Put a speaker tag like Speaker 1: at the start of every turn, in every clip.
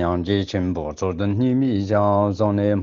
Speaker 1: nyāng jī chīmbu tsūdhūn nī mī yāng zhōng nī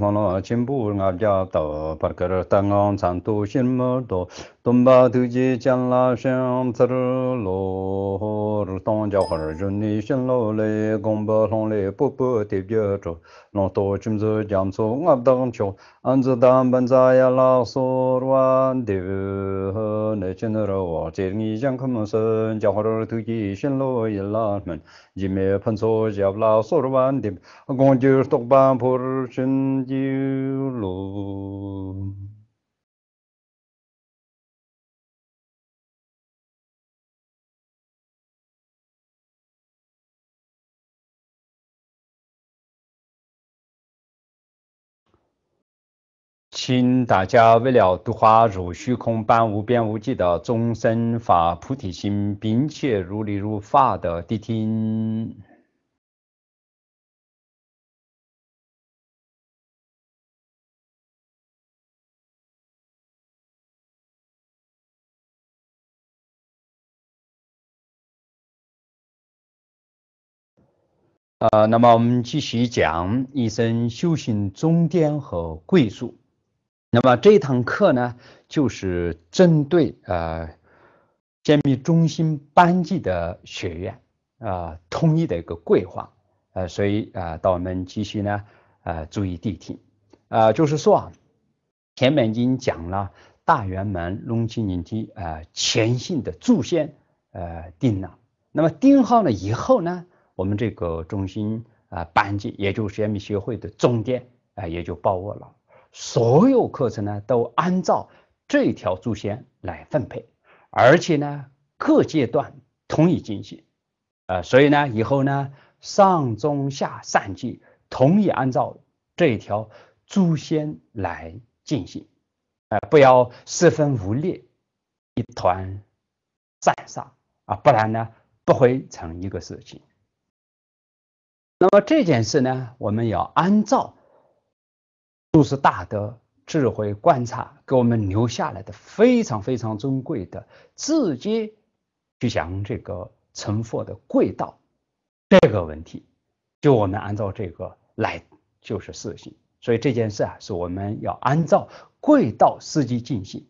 Speaker 1: 请大家为了度化如虚空般无边无际的众生发菩提心，并且如理如法的谛听。呃，那么我们继续讲一生修行终点和归宿。那么这堂课呢，就是针对呃揭秘中心班级的学员啊，统一的一个规划。呃，所以啊，到我们继续呢，呃，注意谛听。呃，就是说啊，前面已经讲了大圆满隆庆年提呃前性的祖先呃定了，那么定好了以后呢？我们这个中心啊，班级也就是学米协会的总店啊，也就包括了。所有课程呢，都按照这条主线来分配，而且呢，各阶段统一进行啊。所以呢，以后呢，上中下三级统一按照这条主线来进行啊，不要四分五裂，一团散沙啊，不然呢，不会成一个事情。那么这件事呢，我们要按照诸师大德智慧观察给我们留下来的非常非常尊贵的，直接去讲这个成佛的贵道这个问题，就我们按照这个来就是事情。所以这件事啊，是我们要按照贵道实际进行，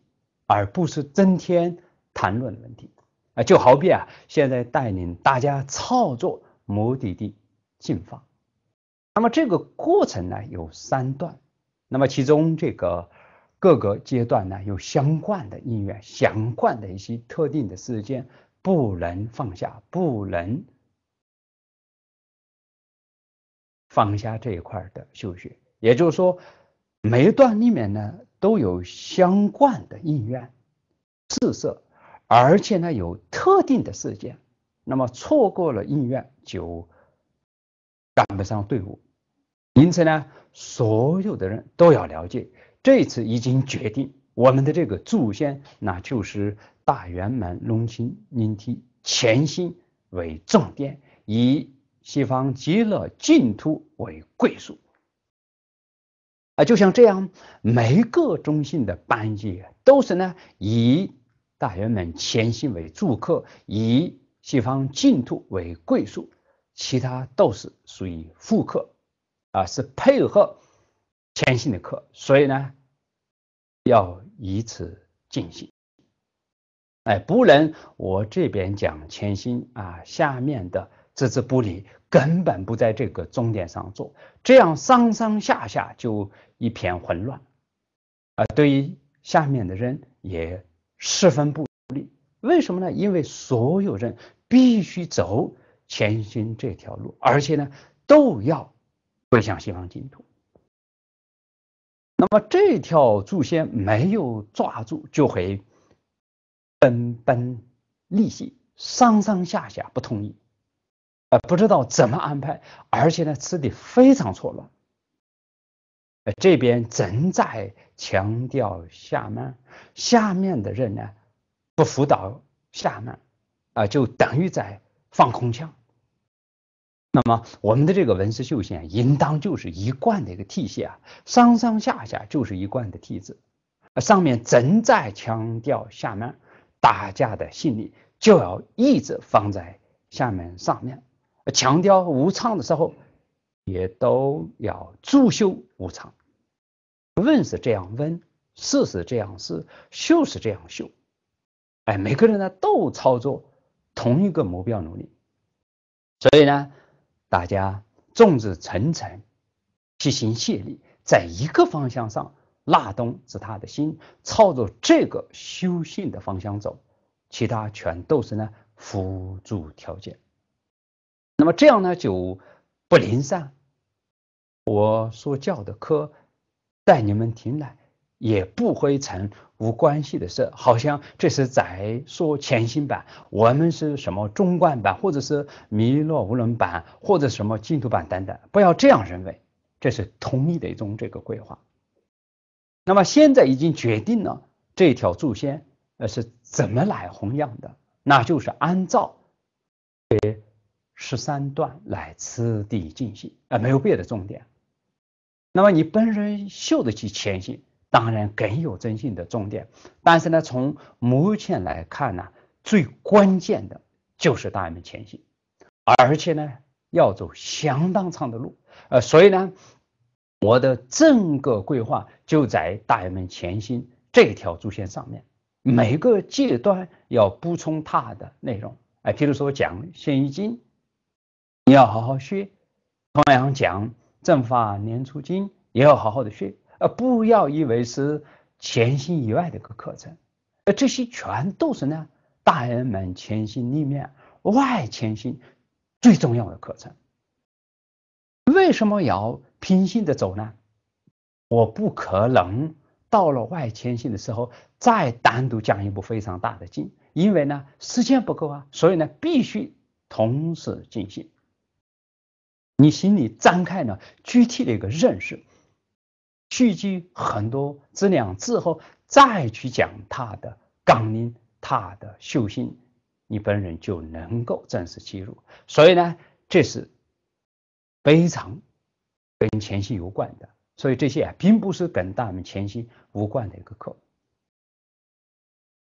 Speaker 1: 而不是增添谈论问题啊。就好比啊，现在带领大家操作目的地。进放，那么这个过程呢有三段，那么其中这个各个阶段呢有相关的因缘，相关的一些特定的事件不能放下，不能放下这一块的修学，也就是说每一段里面呢都有相关的因缘、四色，而且呢有特定的事件，那么错过了因缘就。赶不上队伍，因此呢，所有的人都要了解，这次已经决定，我们的这个祖先，那就是大圆满隆亲宁体潜心为重点，以西方极乐净土为归宿。啊，就像这样，每个中心的班级都是呢，以大圆满潜心为住客，以西方净土为归宿。其他都是属于副课，啊，是配合前心的课，所以呢，要以此进行，哎，不能我这边讲迁心啊，下面的置之不理，根本不在这个终点上做，这样上上下下就一片混乱，啊，对于下面的人也十分不利。为什么呢？因为所有人必须走。前行这条路，而且呢都要归向西方净土。那么这条祖先没有抓住，就会奔奔利息，上上下下不同意，啊，不知道怎么安排，而且呢吃的非常错乱。呃，这边正在强调下面，下面的人呢不辅导下面，啊，就等于在放空枪。那么，我们的这个文思绣线应当就是一贯的一个体系啊，上上下下就是一贯的体字，上面正在强调下面，大家的心理，就要一直放在下面上面，强调无常的时候也都要助修无常，问是这样问，事是这样事，修是这样修。哎，每个人呢都操作同一个目标努力，所以呢。大家众志成城，齐心协力，在一个方向上拉东是他的心，朝着这个修信的方向走，其他全都是呢辅助条件。那么这样呢，就不零散。我说教的课，带你们听来。也不会成无关系的事，好像这是在说全新版，我们是什么中观版，或者是弥勒无轮版，或者什么净土版等等，不要这样认为，这是同一的一种这个规划。那么现在已经决定了这条主线，呃，是怎么来弘扬的，那就是按照这十三段来次第进行，啊，没有别的重点。那么你本身修得起前行。当然更有征信的重点，但是呢，从目前来看呢，最关键的就是大爷们前行，而且呢要走相当长的路，呃，所以呢，我的整个规划就在大爷们前行这条主线上面，每个阶段要补充它的内容，哎，比如说讲《现心经》，你要好好学；同样讲《正法年初经》，也要好好的学。呃，不要以为是潜心以外的一个课程，呃，这些全都是呢大人们潜心里面、外潜心最重要的课程。为什么要平心的走呢？我不可能到了外迁心的时候再单独讲一部非常大的经，因为呢时间不够啊，所以呢必须同时进行。你心里展开了具体的一个认识。聚集很多资粮之后，再去讲他的纲领，他的修行，你本人就能够正式进入。所以呢，这是非常跟前行有关的。所以这些啊，并不是跟大圆前行无关的一个课。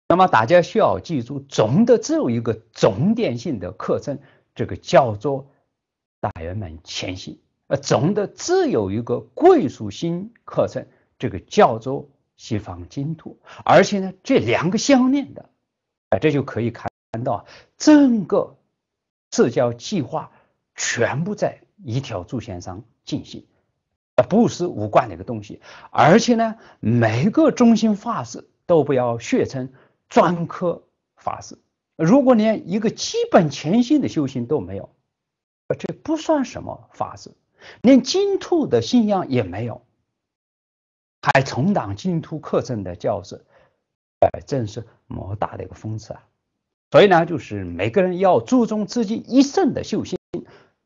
Speaker 1: 那么大家需要记住，总的只有一个重点性的课程，这个叫做大圆满前行。呃，总的自有一个归属心课程，这个叫做西方净土，而且呢，这两个相连的，啊，这就可以看到整个社交计划全部在一条主线上进行，啊，不是无关的一个东西，而且呢，每个中心法师都不要学成专科法师，如果连一个基本全新的修行都没有，这不算什么法师。连金兔的信仰也没有，还重打金兔课程的教师，哎，真是莫大的一个讽刺啊！所以呢，就是每个人要注重自己一生的修行，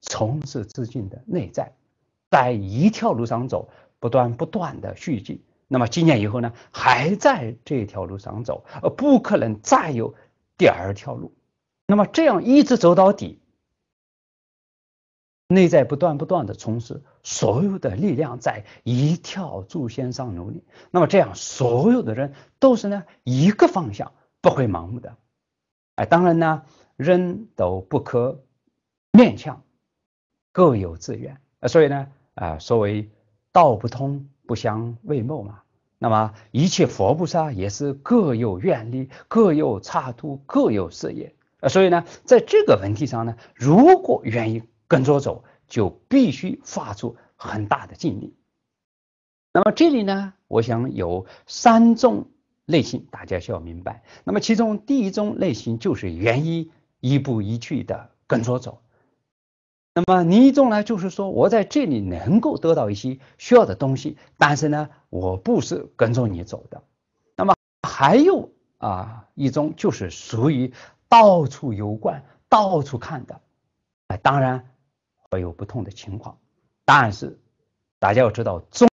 Speaker 1: 从视自己的内在，在一条路上走，不断不断的续进。那么今年以后呢，还在这条路上走，而不可能再有第二条路。那么这样一直走到底。内在不断不断的充实，所有的力量，在一跳柱线上努力。那么这样，所有的人都是呢一个方向，不会盲目的。哎，当然呢，人都不可勉强，各有志愿。呃，所以呢，啊，所谓道不通不相为谋嘛。那么一切佛菩萨也是各有愿力，各有差度，各有事业。呃，所以呢，在这个问题上呢，如果愿意。跟着走就必须付出很大的尽力。那么这里呢，我想有三种类型，大家需要明白。那么其中第一种类型就是原因一步一去的跟着走。那么另一种呢，就是说我在这里能够得到一些需要的东西，但是呢，我不是跟着你走的。那么还有啊一种就是属于到处游逛、到处看的。哎，当然。会有不同的情况，但是大家要知道，终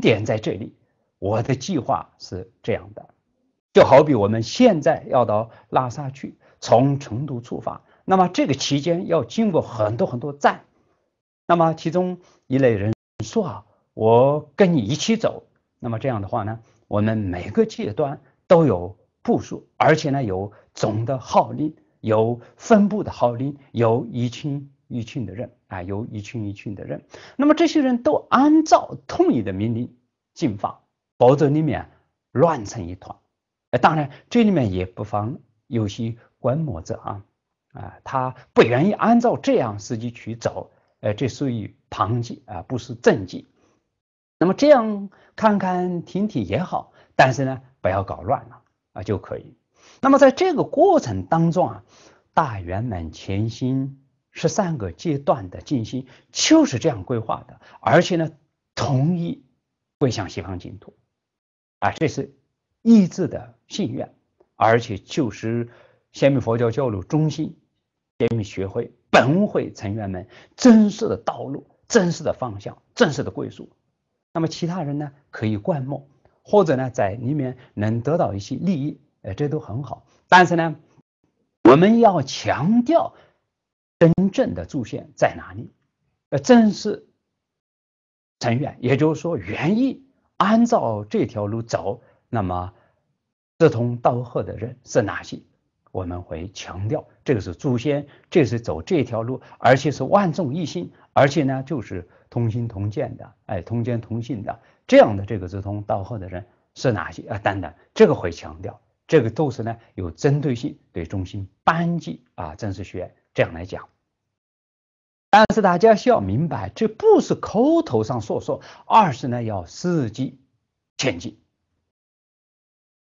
Speaker 1: 点在这里。我的计划是这样的，就好比我们现在要到拉萨去，从成都出发，那么这个期间要经过很多很多站，那么其中一类人说啊，我跟你一起走，那么这样的话呢，我们每个阶段都有部署，而且呢有总的号令，有分布的号令，有一情。一群的人啊，有一群一群的人，那么这些人都按照统一的命令进发，否则里面乱成一团。当然这里面也不妨有些观摩者啊，啊，他不愿意按照这样时机去走，呃，这属于旁计啊，不是正计。那么这样看看听听也好，但是呢，不要搞乱了啊，就可以。那么在这个过程当中啊，大圆满潜心。十三个阶段的进行，就是这样规划的，而且呢，同意归向西方净土，啊，这是一致的信愿，而且就是天明佛教交流中心你们学会本会成员们真实的道路、真实的方向、真实的归属。那么其他人呢，可以观摩，或者呢，在里面能得到一些利益，呃，这都很好。但是呢，我们要强调。真正的主线在哪里？呃，正是陈远，也就是说，愿意按照这条路走，那么志同道合的人是哪些？我们会强调，这个是祖先，这是走这条路，而且是万众一心，而且呢，就是同心同建的，哎，同坚同信的这样的这个志同道合的人是哪些？啊，等等，这个会强调，这个都是呢有针对性，对中心班级啊，正式学员。这样来讲，但是大家需要明白，这不是口头上说说，二是呢要实际前进。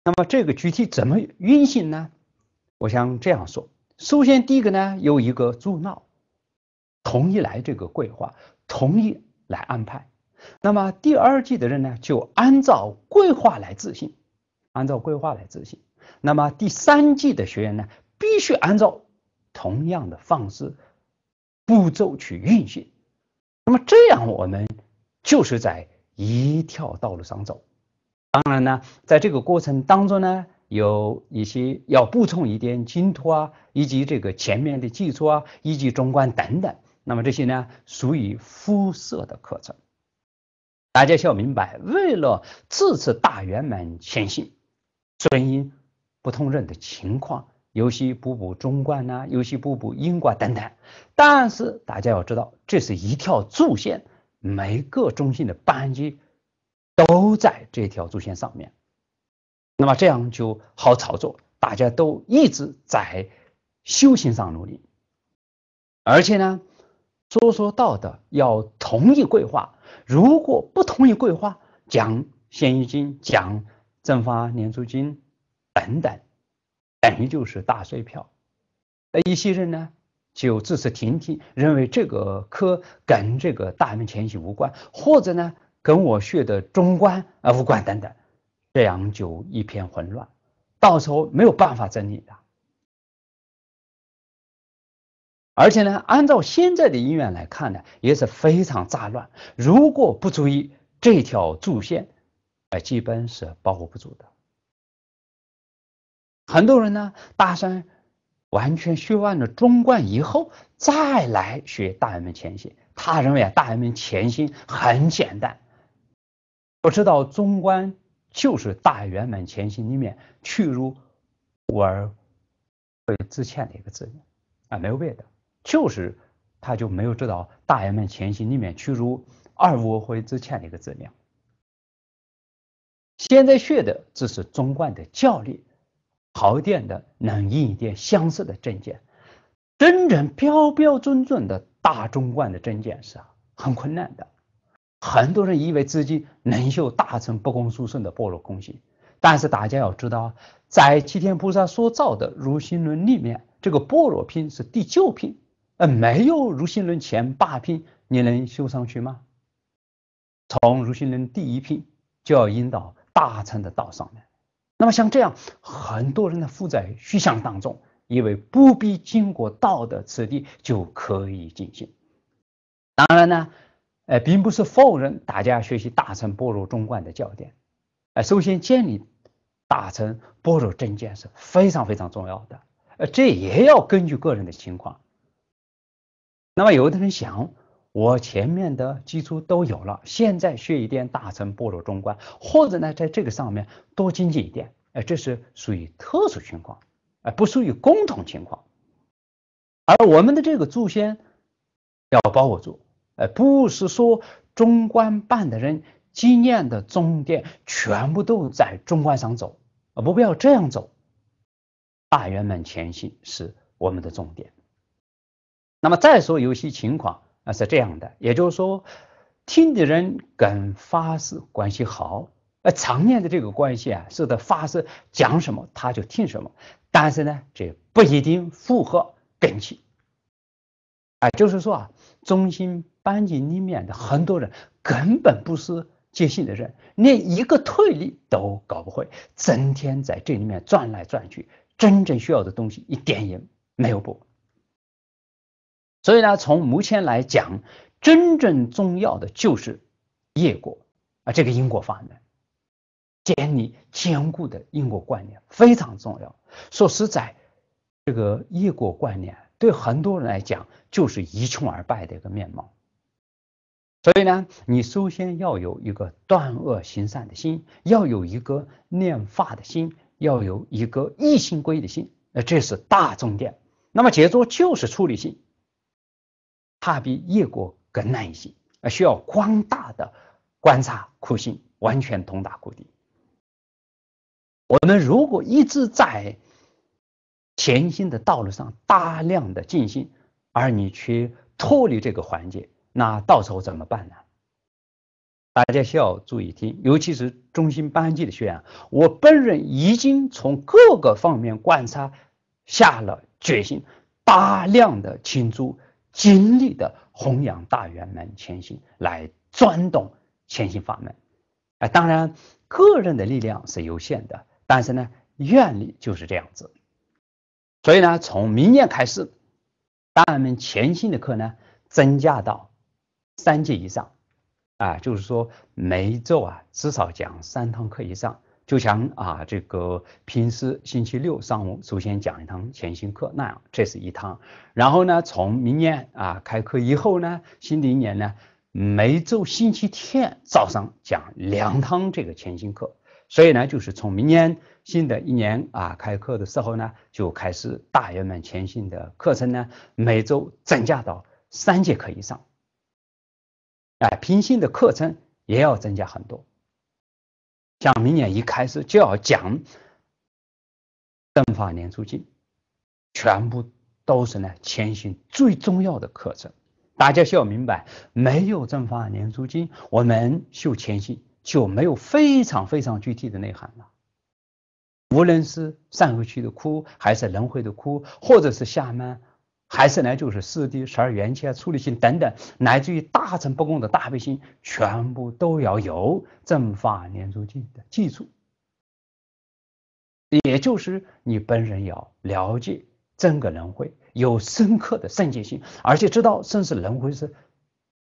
Speaker 1: 那么这个具体怎么运行呢？我想这样说：首先，第一个呢有一个主脑同意来这个规划，同意来安排。那么第二季的人呢，就按照规划来执行，按照规划来执行。那么第三季的学员呢，必须按照。同样的方式步骤去运行，那么这样我们就是在一条道路上走。当然呢，在这个过程当中呢，有一些要补充一点精土啊，以及这个前面的基础啊，以及中观等等。那么这些呢，属于肤色的课程，大家需要明白。为了这次大圆满前行，所以不通任的情况。尤其补补中冠呐，尤其补补英冠等等。但是大家要知道，这是一条主线，每个中心的班级都在这条主线上面。那么这样就好操作，大家都一直在修行上努力。而且呢，说说道的要同意规划，如果不同意规划，讲现金、经，讲正发年租金等等。等于就是大碎票，那一些人呢就只是听听，认为这个科跟这个大明前行无关，或者呢跟我学的中观啊无关等等，这样就一片混乱，到时候没有办法整理的。而且呢，按照现在的医院来看呢，也是非常杂乱，如果不注意这条主线，呃，基本是保护不住的。很多人呢大三完全学完了中观以后再来学大圆满前行。他认为啊，大圆满前行很简单，不知道中观就是大圆满前行里面去如我而自欠的一个字面啊，没有别的，就是他就没有知道大圆满前行里面去如二无或自欠的一个字面。现在学的只是中观的教理。好一点的能印一点相似的证件，真正标标准准的大中观的证件是很困难的。很多人以为自己能修大乘不空殊胜的般若空性，但是大家要知道，在齐天菩萨所造的如心论里面，这个般若品是第九品，呃，没有如心论前八品，你能修上去吗？从如心论第一品就要引导大乘的道上面。那么像这样，很多人的负债虚像当中，以为不必经过道德此地就可以进行。当然呢，呃，并不是否认大家学习大乘般若中观的教典。呃，首先建立大乘般若真见是非常非常重要的。呃，这也要根据个人的情况。那么有的人想。我前面的基础都有了，现在学一点大乘步入中观，或者呢，在这个上面多精进一点，哎，这是属于特殊情况，哎，不属于共同情况。而我们的这个祖先要把握住，哎，不是说中观办的人，经验的终点全部都在中观上走，不必要这样走，大圆满前行是我们的重点。那么再说有些情况。啊，是这样的，也就是说，听的人跟法师关系好，呃，常年的这个关系啊，是的，法师讲什么他就听什么，但是呢，这不一定符合根基。啊，就是说啊，中心班级里面的很多人根本不是接信的人，连一个推理都搞不会，整天在这里面转来转去，真正需要的东西一点也没有不。所以呢，从目前来讲，真正重要的就是业果啊，这个因果法呢，建立坚固的因果观念非常重要。说实在，这个业果观念对很多人来讲就是一穷而败的一个面貌。所以呢，你首先要有一个断恶行善的心，要有一个念法的心，要有一个一心归的心，那这是大重点。那么，杰作就是处理性。他比叶果更难一些，而需要广大的观察苦心，完全通达果地。我们如果一直在前行的道路上大量的进行，而你却脱离这个环节，那到时候怎么办呢？大家需要注意听，尤其是中心班级的学员。我本人已经从各个方面观察，下了决心，大量的倾注。尽力的弘扬大圆满前行，来转动前行法门。哎，当然个人的力量是有限的，但是呢，愿力就是这样子。所以呢，从明年开始，大圆满前行的课呢，增加到三节以上。啊，就是说每周啊，至少讲三堂课以上。就像啊，这个平时星期六上午首先讲一堂潜心课，那样这是一堂。然后呢，从明年啊开课以后呢，新的一年呢，每周星期天早上讲两堂这个潜心课。所以呢，就是从明年新的一年啊开课的时候呢，就开始大圆满潜心的课程呢，每周增加到三节课以上。哎，平行的课程也要增加很多。讲明年一开始就要讲正法年租进，全部都是呢前行最重要的课程。大家需要明白，没有正法年租进，我们修前行就没有非常非常具体的内涵了。无论是上回去的哭，还是轮回的哭，或者是下面还是呢，就是四地十二元气啊、处理性等等，来自于大乘不共的大悲心，全部都要有正法连珠镜的，技术。也就是你本人要了解真格轮回，有深刻的圣洁性，而且知道真实轮回是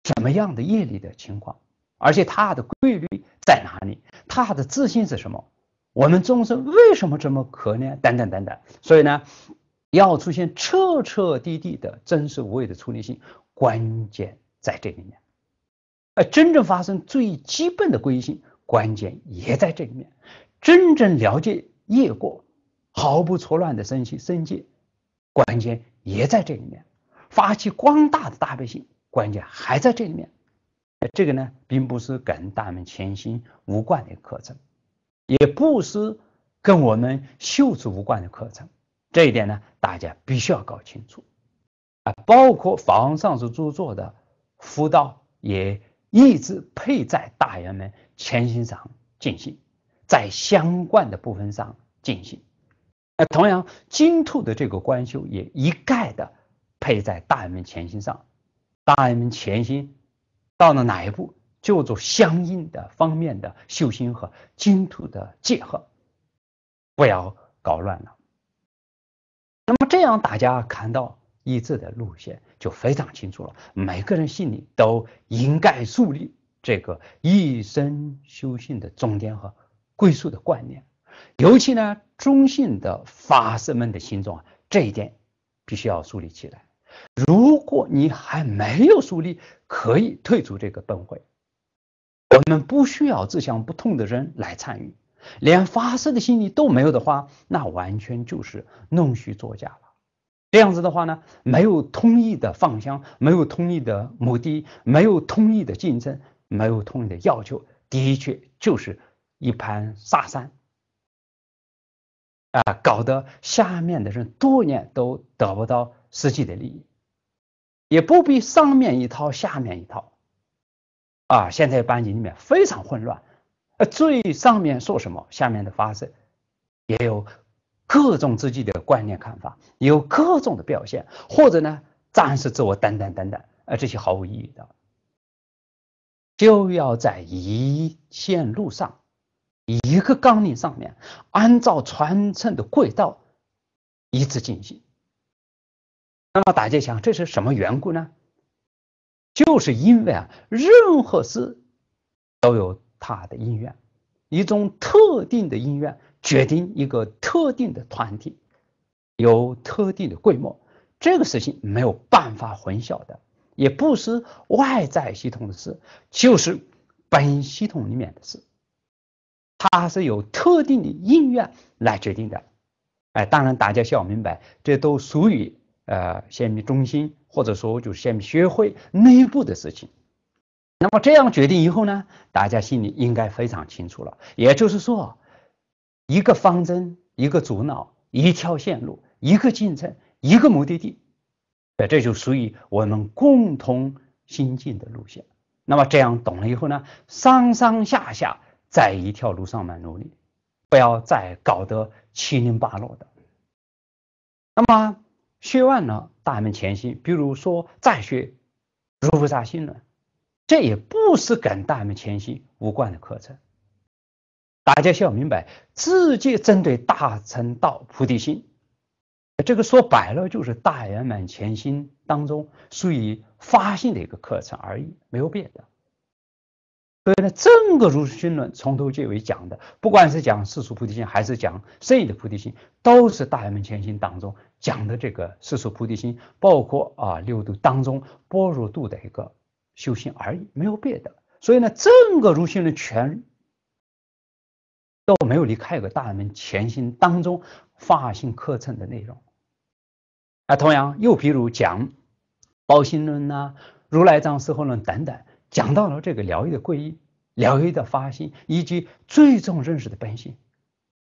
Speaker 1: 什么样的业力的情况，而且它的规律在哪里，它的自信是什么？我们众生为什么这么可怜？等等等等。所以呢。要出现彻彻底底的真实无伪的出离心，关键在这里面；而真正发生最基本的归依心，关键也在这里面；真正了解业过，毫不错乱的升起生界，关键也在这里面；发起光大的大悲心，关键还在这里面。这个呢，并不是跟大门前行无关的课程，也不是跟我们修持无关的课程。这一点呢，大家必须要搞清楚，啊，包括法王上师著作的辅导也一直配在大员们前行上进行，在相关的部分上进行。那同样，金兔的这个观修也一概的配在大人们前行上，大人们前行到了哪一步，就做相应的方面的修心和净土的结合，不要搞乱了。这样大家看到一致的路线就非常清楚了。每个人心里都应该树立这个一生修行的终点和归宿的观念。尤其呢，中性的法师们的心中，啊，这一点必须要树立起来。如果你还没有树立，可以退出这个本会。我们不需要志向不同的人来参与。连发誓的心理都没有的话，那完全就是弄虚作假了。这样子的话呢，没有统一的放香，没有统一的目的，没有统一的竞争，没有统一的要求，的确就是一盘沙山啊，搞得下面的人多年都得不到实际的利益，也不必上面一套下面一套啊。现在班级里面非常混乱。呃，最上面说什么，下面的发生也有各种自己的观念看法，有各种的表现，或者呢，暂时自我等等等等。呃，这些毫无意义的，就要在一线路上一个纲领上面，按照传承的轨道一直进行。那么大家想，这是什么缘故呢？就是因为啊，任何事都有。他的因缘，一种特定的因缘决定一个特定的团体有特定的规模，这个事情没有办法混淆的，也不是外在系统的事，就是本系统里面的事，它是由特定的因缘来决定的。哎，当然大家需要明白，这都属于呃先民中心或者说就先民学会内部的事情。那么这样决定以后呢，大家心里应该非常清楚了。也就是说，一个方针，一个主脑，一条线路，一个进程，一个目的地，这就属于我们共同行进的路线。那么这样懂了以后呢，上上下下在一条路上面努力，不要再搞得七零八落的。那么学完了，大门前行，比如说再学如菩萨心呢？这也不是跟大明满前无关的课程，大家需要明白，直接针对大乘道菩提心，这个说白了就是大圆满前心当中属于发心的一个课程而已，没有别的。所以呢，整个如是经论从头至尾讲的，不管是讲世俗菩提心，还是讲圣意的菩提心，都是大圆满前行当中讲的这个世俗菩提心，包括啊六度当中般若度的一个。修行而已，没有别的。所以呢，整个如心论全都没有离开一个大门前行当中发心课程的内容。啊，同样又比如讲包心论呐、如来藏、四后论等等，讲到了这个疗愈的皈依、疗愈的发心以及最终认识的本性。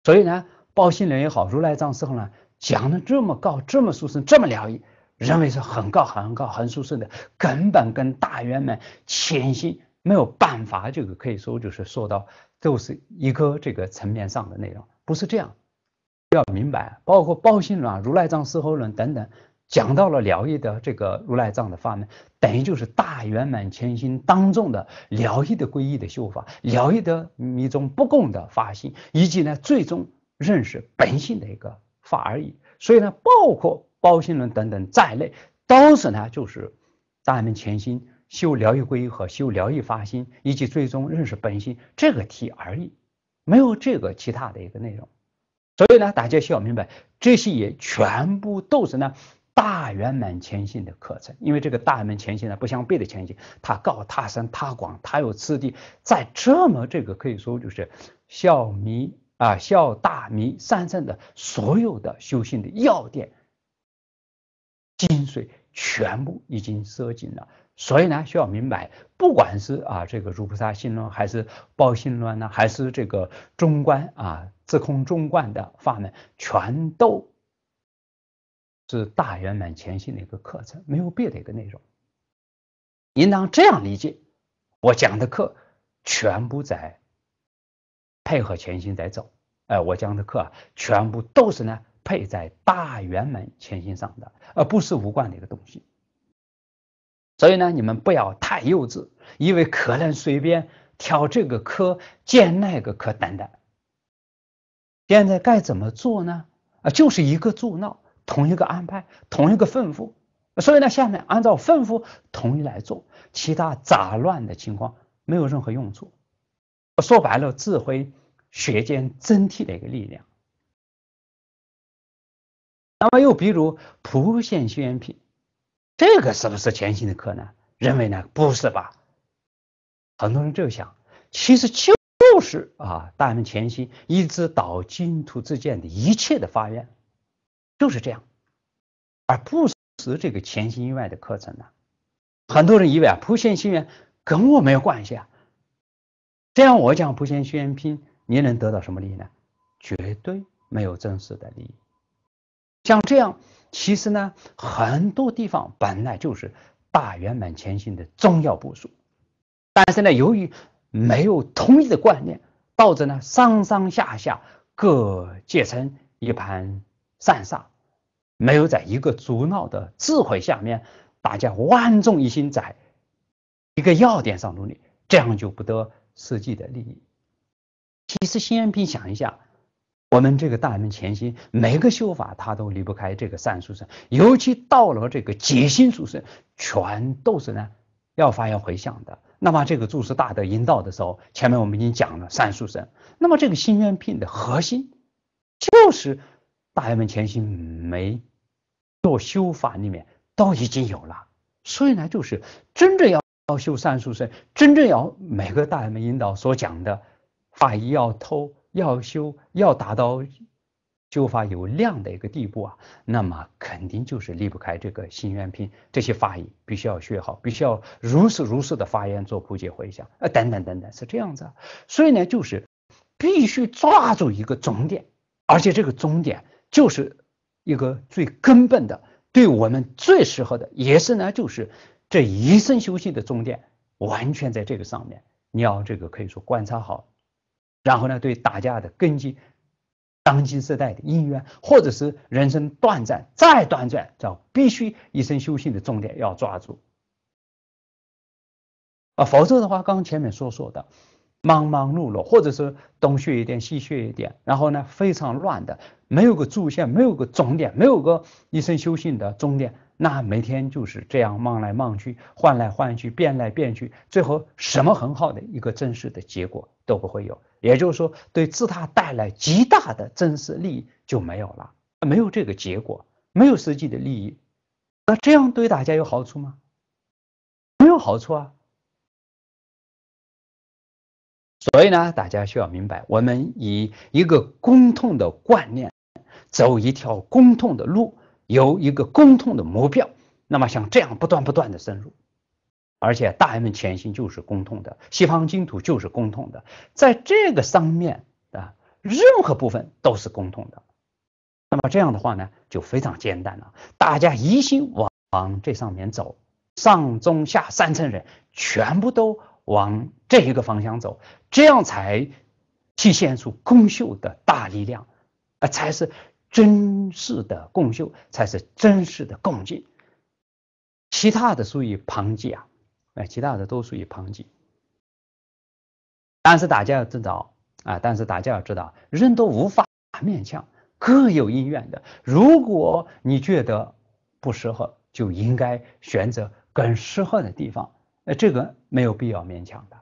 Speaker 1: 所以呢，包心论也好、如来藏、四后论，讲的这么高、这么殊胜、这么疗愈。认为是很高、很高、很舒适的，根本跟大圆满前行没有办法，这个可以说就是说到都是一个这个层面上的内容，不是这样。要明白，包括《包心论》《如来藏四合论》等等，讲到了辽义的这个如来藏的法门，等于就是大圆满前行当中的辽义的皈依的修法，辽义的迷种不共的发心，以及呢最终认识本性的一个法而已。所以呢，包括。包新伦等等在内，都是呢，就是大门前心修疗愈归一和修疗愈发心，以及最终认识本心这个题而已，没有这个其他的一个内容。所以呢，大家需要明白，这些也全部都是呢大圆满前行的课程，因为这个大圆满前行呢不相背的前行，它高、它深、它广、它有次第，在这么这个可以说就是小迷啊、小大迷、三上的所有的修行的要点。精髓全部已经收尽了，所以呢，需要明白，不管是啊这个如菩萨心论，还是报心论呢，还是这个中观啊自空中观的法门，全都是大圆满前行的一个课程，没有别的一个内容。应当这样理解，我讲的课全部在配合前行在走，哎，我讲的课全部都是呢。配在大圆满前行上的，而不是无关的一个东西。所以呢，你们不要太幼稚，以为可能随便挑这个科、建那个科等等。现在该怎么做呢？啊，就是一个助闹，同一个安排，同一个吩咐。所以呢，下面按照吩咐统一来做，其他杂乱的情况没有任何用处。说白了，智慧学间真谛的一个力量。那么又比如普贤宣言品，这个是不是前行的课呢？认为呢不是吧？很多人这样想，其实就是啊，大乘前行一直到净土自见的一切的发愿就是这样，而不是这个前行以外的课程呢。很多人以为啊，普贤宣言跟我没有关系。啊。这样我讲普贤宣言品，你能得到什么利益呢？绝对没有真实的利益。像这样，其实呢，很多地方本来就是大圆满前行的重要部署，但是呢，由于没有统一的观念，导致呢上上下下各结成一盘散沙，没有在一个主脑的智慧下面，大家万众一心，在一个要点上努力，这样就不得实际的利益。其实先并想一下。我们这个大人前行每个修法，他都离不开这个善书生，尤其到了这个结心殊生，全都是呢要发要回向的。那么这个注释大德引导的时候，前面我们已经讲了善书生，那么这个心愿品的核心，就是大人们前行没做修法里面都已经有了，所以呢，就是真正要要修善书生，真正要每个大人们引导所讲的法医要偷。要修要达到修法有量的一个地步啊，那么肯定就是离不开这个心愿品，这些发音必须要学好，必须要如是如是的发言做普解回向啊等等等等是这样子，所以呢就是必须抓住一个终点，而且这个终点就是一个最根本的，对我们最适合的，也是呢就是这一生修行的终点，完全在这个上面，你要这个可以说观察好。然后呢，对打架的根基、当今时代的因缘，或者是人生短暂，再短暂，叫必须一生修行的重点要抓住。啊，否则的话，刚刚前面所说的忙忙碌碌，或者是东学一点，西学一点，然后呢，非常乱的，没有个主线，没有个终点，没有个一生修行的终点。那每天就是这样忙来忙去，换来换去，变来变去，最后什么很好的一个真实的结果都不会有。也就是说，对自他带来极大的真实利益就没有了，没有这个结果，没有实际的利益。那这样对大家有好处吗？没有好处啊。所以呢，大家需要明白，我们以一个公同的观念，走一条公同的路。有一个共通的目标，那么像这样不断不断的深入，而且大人们前行就是共通的，西方净土就是共通的，在这个上面啊，任何部分都是共同的。那么这样的话呢，就非常简单了，大家一心往往这上面走，上中下三层人全部都往这一个方向走，这样才体现出共修的大力量，啊，才是。真实的共修才是真实的共进，其他的属于旁记啊，哎，其他的都属于旁记。但是大家要知道啊，但是大家要知道，人都无法勉强，各有因缘的。如果你觉得不适合，就应该选择更适合的地方，呃，这个没有必要勉强的。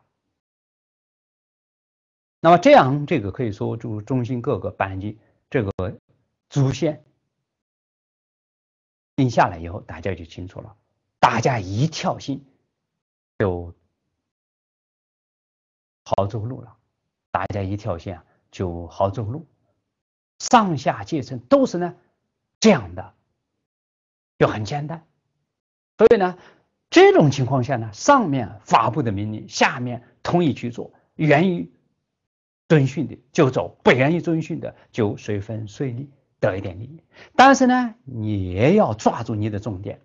Speaker 1: 那么这样，这个可以说就中心各个班级这个。祖先。定下来以后，大家就清楚了。大家一跳心，就好走路了。大家一跳心啊，就好走路。上下阶层都是呢这样的，就很简单。所以呢，这种情况下呢，上面发布的命令，下面同意去做。愿意遵循的就走，不愿意遵循的就随风随力。得一点利益，但是呢，你也要抓住你的重点，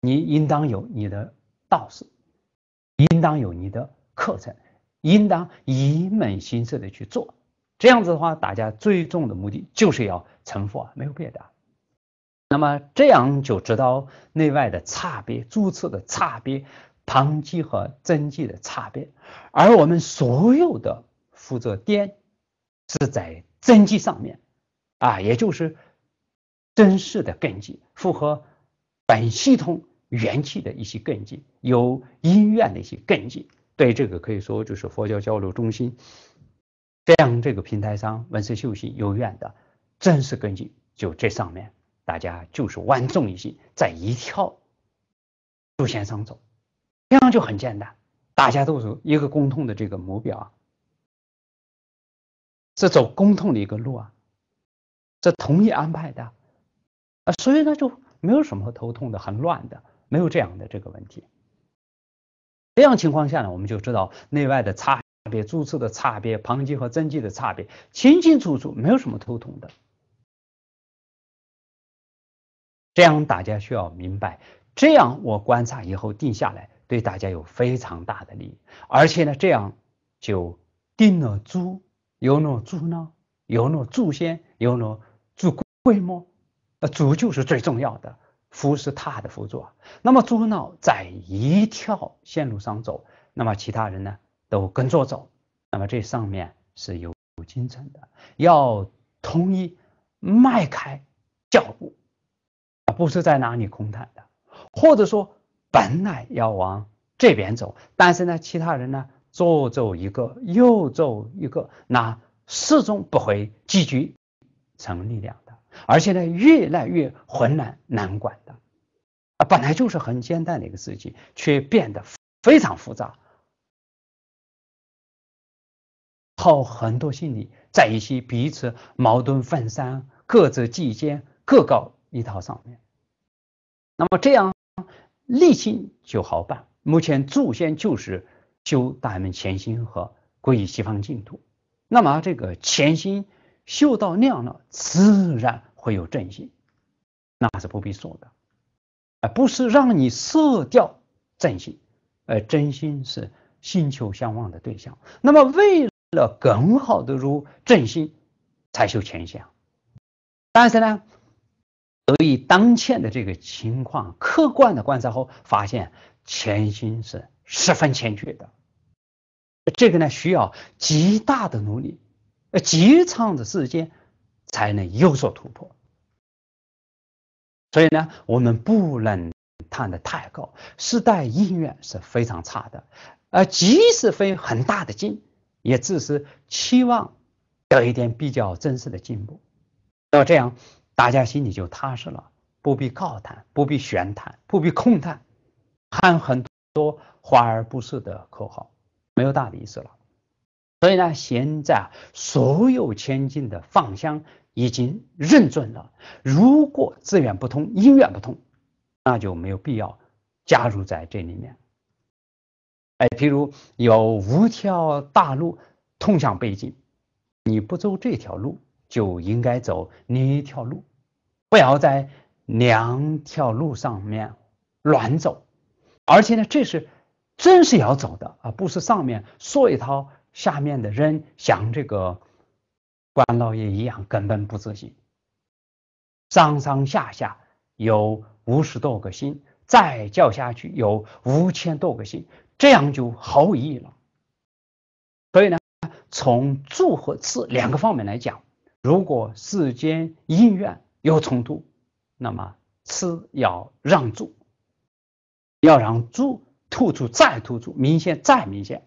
Speaker 1: 你应当有你的道士，应当有你的课程，应当一门心思的去做。这样子的话，大家最终的目的就是要成佛，没有别的。那么这样就知道内外的差别，诸次的差别，旁记和真记的差别，而我们所有的负责点是在真迹上面。啊，也就是真实的根基，符合本系统元气的一些根基，有因愿的一些根基。对这个可以说就是佛教交流中心这样这个平台上文思修行有愿的真实根基，就这上面大家就是万众一心，在一条路线上走，这样就很简单。大家都是一个共同的这个目标，是走共同的一个路啊。这同意安排的啊，所以呢就没有什么头痛的，很乱的，没有这样的这个问题。这样情况下呢，我们就知道内外的差别、诸册的差别、旁及和真及的差别，清清楚楚，没有什么头痛的。这样大家需要明白，这样我观察以后定下来，对大家有非常大的利益，而且呢这样就定了住，有了住呢，有了住先有了。主贵吗？呃，主就是最重要的，辅是他的辅助。那么主脑在一条线路上走，那么其他人呢都跟着走，那么这上面是有有精神的，要统一迈开脚步，不是在哪里空谈的，或者说本来要往这边走，但是呢，其他人呢左走一个，右走一个，那始终不会集聚。成力量的，而且呢，越来越混乱难管的，啊，本来就是很简单的一个事情，却变得非常复杂，靠很多心理在一些彼此矛盾分散、各自计间、各搞一套上面。那么这样立心就好办。目前祖先就是修大明前心和归于西方净土。那么这个前心。修到亮了，自然会有正心，那是不必说的，而不是让你色掉正心，而真心是心求相望的对象。那么，为了更好的入正心，才修前相。但是呢，所以当前的这个情况，客观的观察后，发现前心是十分欠缺的。这个呢，需要极大的努力。呃，极长的时间才能有所突破。所以呢，我们不能谈的太高，时代意缘是非常差的。而即使费很大的劲，也只是期望有一点比较真实的进步。那这样，大家心里就踏实了，不必高谈，不必悬谈，不必空谈，喊很多华而不实的口号，没有大的意思了。所以呢，现在所有前进的放香已经认准了，如果志远不通，因缘不通，那就没有必要加入在这里面。哎，譬如有五条大路通向北京，你不走这条路，就应该走另一条路，不要在两条路上面乱走。而且呢，这是真是要走的啊，不是上面说一套。下面的人像这个官老爷一样，根本不自信。上上下下有五十多个心，再叫下去有五千多个心，这样就毫无意义了。所以呢，从住和吃两个方面来讲，如果世间因缘有冲突，那么吃要让住，要让住突出再突出，明显再明显，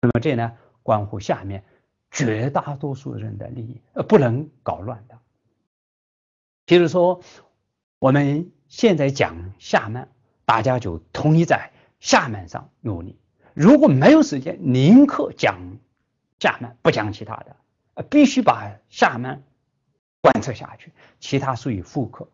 Speaker 1: 那么这呢？关乎下面绝大多数人的利益，呃，不能搞乱的。比如说，我们现在讲厦门，大家就统一在厦门上努力。如果没有时间，宁可讲厦门，不讲其他的。呃，必须把厦门贯彻下去，其他属于副科，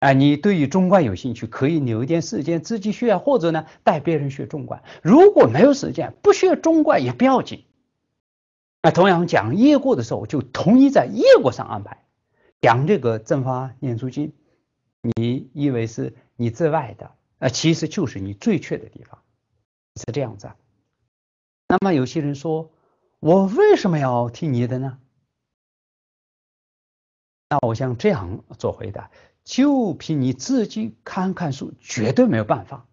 Speaker 1: 哎，你对于中观有兴趣，可以留一点时间自己学，或者呢带别人学中观。如果没有时间，不学中观也不要紧。那同样讲业过的时候，就统一在业过上安排。讲这个正法念珠经，你以为是你之外的，啊，其实就是你最缺的地方，是这样子。那么有些人说，我为什么要听你的呢？那我像这样做回答。就凭你自己看看书，绝对没有办法。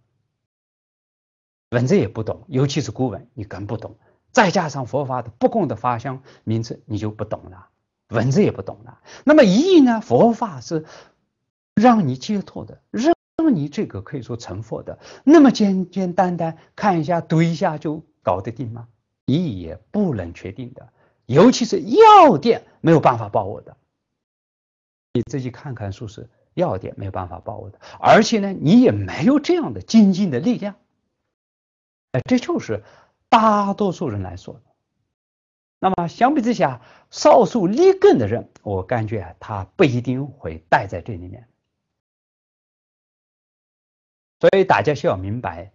Speaker 1: 文字也不懂，尤其是古文，你更不懂。再加上佛法的不共的法相名字，你就不懂了，文字也不懂了。那么意义呢？佛法是让你解脱的，让你这个可以说成佛的。那么简简单单看一下、读一下，就搞得定吗？义也不能确定的，尤其是药店没有办法帮我的。你自己看看书是。要点没有办法把握的，而且呢，你也没有这样的精进的力量，哎，这就是大多数人来说的。那么相比之下，少数立根的人，我感觉他不一定会待在这里面。所以大家需要明白，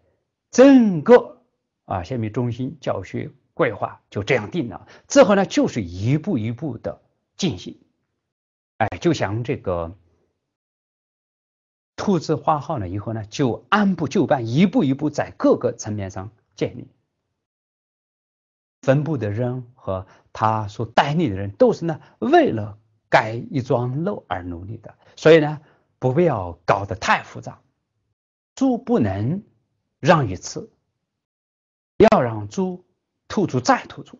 Speaker 1: 整个啊，下面中心教学规划就这样定了，之后呢，就是一步一步的进行。哎，就像这个。兔子画好了以后呢，就按部就班，一步一步在各个层面上建立。分部的人和他所带领的人，都是呢为了盖一桩楼而努力的，所以呢，不必要搞得太复杂。猪不能让一次，要让猪吐出再吐出。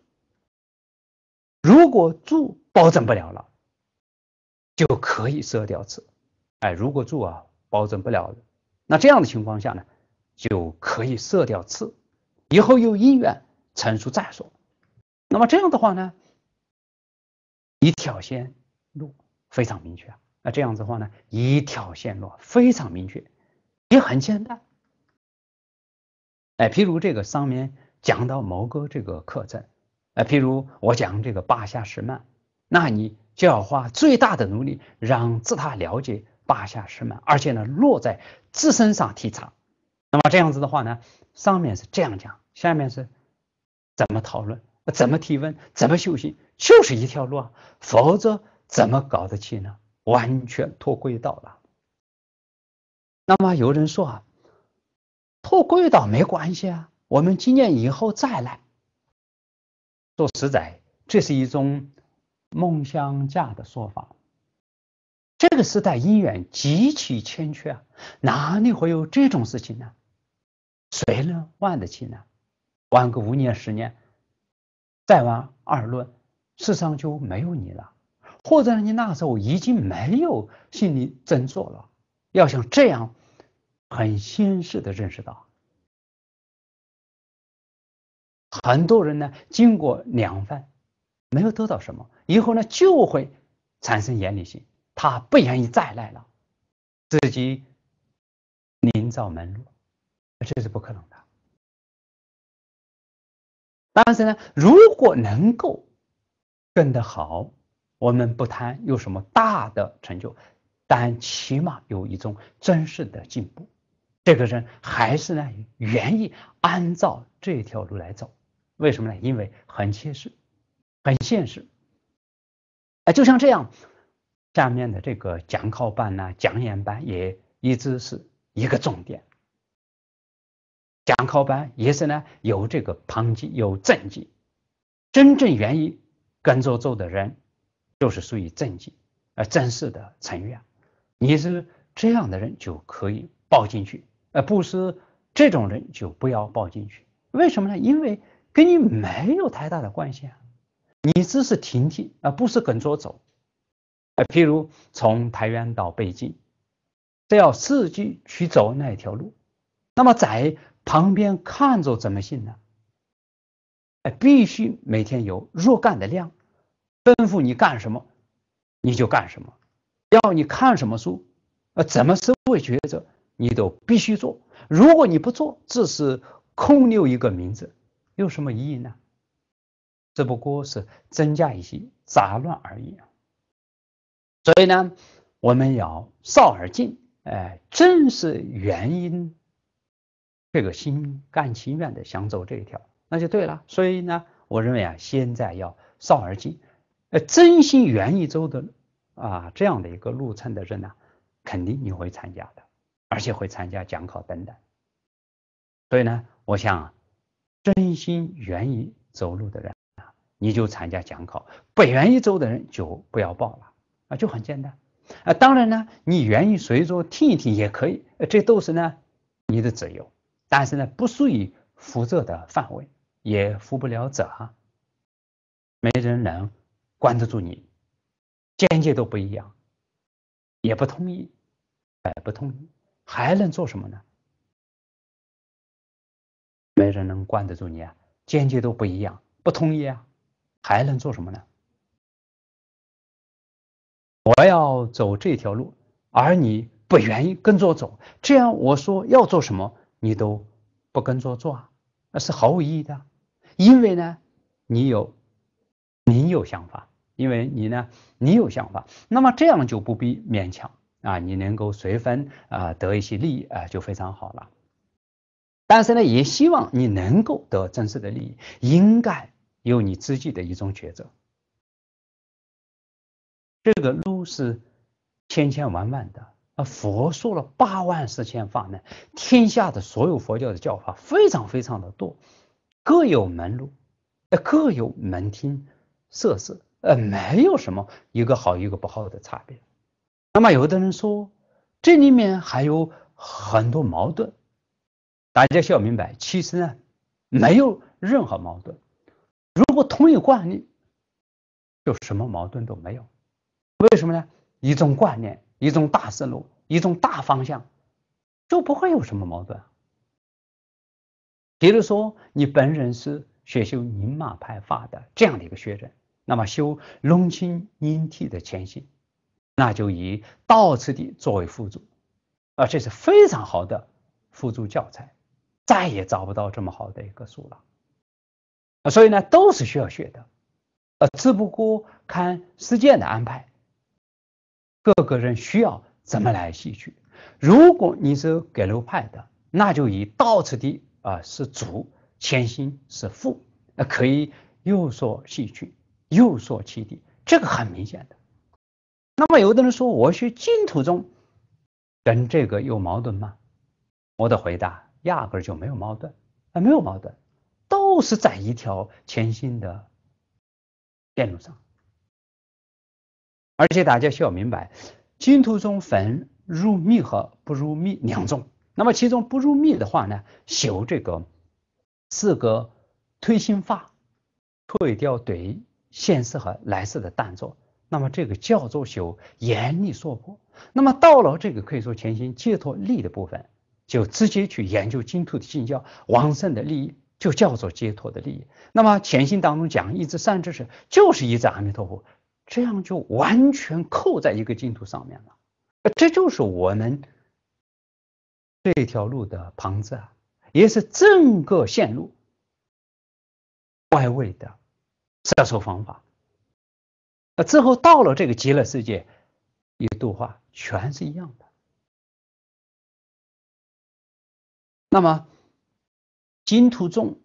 Speaker 1: 如果猪保证不了了，就可以舍掉吃。哎，如果猪啊。保证不了，那这样的情况下呢，就可以设掉次，以后有姻缘成熟再说。那么这样的话呢，一条线路非常明确啊。那这样子的话呢，一条线路非常明确，也很简单。哎，譬如这个上面讲到某个这个课程，哎，譬如我讲这个八下石曼，那你就要花最大的努力让自他了解。八下石门，而且呢落在自身上提倡，那么这样子的话呢，上面是这样讲，下面是怎么讨论、怎么提问、怎么修行，就是一条路，啊，否则怎么搞得起呢？完全脱轨道了。那么有人说啊，脱轨道没关系啊，我们今年以后再来。说实在，这是一种梦想家的说法。这个时代因缘极其欠缺啊，哪里会有这种事情呢？谁能忘得起呢？玩个五年、十年，再玩二论，世上就没有你了，或者你那时候已经没有心理振作了。要想这样很现实的认识到，很多人呢，经过两番没有得到什么，以后呢就会产生严厉性。他不愿意再来了，自己营造门路，这是不可能的。但是呢，如果能够干得好，我们不谈有什么大的成就，但起码有一种真实的进步，这个人还是呢愿意按照这条路来走。为什么呢？因为很切实，很现实。哎，就像这样。下面的这个讲考班呢，讲演班也一直是一个重点。讲考班也是呢，有这个旁记，有政绩，真正愿意跟着走的人，就是属于正记，呃正式的成员。你是这样的人就可以报进去，呃不是这种人就不要报进去。为什么呢？因为跟你没有太大的关系啊，你只是听听，而不是跟着走。譬如从台湾到北京，都要自己去走那一条路。那么在旁边看着怎么行呢？哎，必须每天有若干的量，吩咐你干什么你就干什么，要你看什么书，呃，怎么思维抉择，你都必须做。如果你不做，只是空留一个名字，有什么意义呢？只不过是增加一些杂乱而已。所以呢，我们要少而精，哎，正是原因，这个心甘情愿的想走这一条，那就对了。所以呢，我认为啊，现在要少而精，呃，真心愿意走的啊，这样的一个路程的人呢，肯定你会参加的，而且会参加讲考等等。所以呢，我想，真心愿意走路的人啊，你就参加讲考；不愿意走的人就不要报了。啊，就很简单，啊，当然呢，你愿意随说听一听也可以，这都是呢你的自由，但是呢不属于负责的范围，也负不了责，没人能管得住你，见解都不一样，也不同意，哎，不同意，还能做什么呢？没人能管得住你啊，见解都不一样，不同意啊，还能做什么呢？我要走这条路，而你不愿意跟着走，这样我说要做什么，你都不跟着做，那是毫无意义的。因为呢，你有你有想法，因为你呢，你有想法，那么这样就不必勉强啊，你能够随分啊得一些利益啊，就非常好了。但是呢，也希望你能够得真实的利益，应该有你自己的一种抉择。这个路是千千万万的，那佛说了八万四千法门，天下的所有佛教的教法非常非常的多，各有门路，各有门厅设施，呃没有什么一个好一个不好的差别。那么有的人说这里面还有很多矛盾，大家需要明白，其实呢没有任何矛盾，如果同一观，例，就什么矛盾都没有。为什么呢？一种观念，一种大思路，一种大方向，就不会有什么矛盾。比如说，你本人是学修宁玛派法的这样的一个学人，那么修龙清阴梯的前行，那就以道次第作为辅助，啊，这是非常好的辅助教材，再也找不到这么好的一个书了。所以呢，都是需要学的，呃，只不过看时间的安排。各个人需要怎么来吸取？如果你是给流派的，那就以道次的啊是主，前行是副，那可以又说吸取，又说次第，这个很明显的。那么有的人说，我学净土宗，跟这个有矛盾吗？我的回答，压根儿就没有矛盾，啊没有矛盾，都是在一条前行的电路上。而且大家需要明白，净土中分入密和不入密两种。那么其中不入密的话呢，修这个四个推心法，退掉对现世和来世的淡着。那么这个叫做修严厉说破。那么到了这个可以说前行解脱利的部分，就直接去研究净土的信教往生的利益，就叫做解脱的利益。那么前行当中讲一至三知识，就是一至阿弥陀佛。这样就完全扣在一个净土上面了，这就是我们这条路的旁支，也是整个线路外围的射手方法。那之后到了这个极乐世界，一度化全是一样的。那么经图众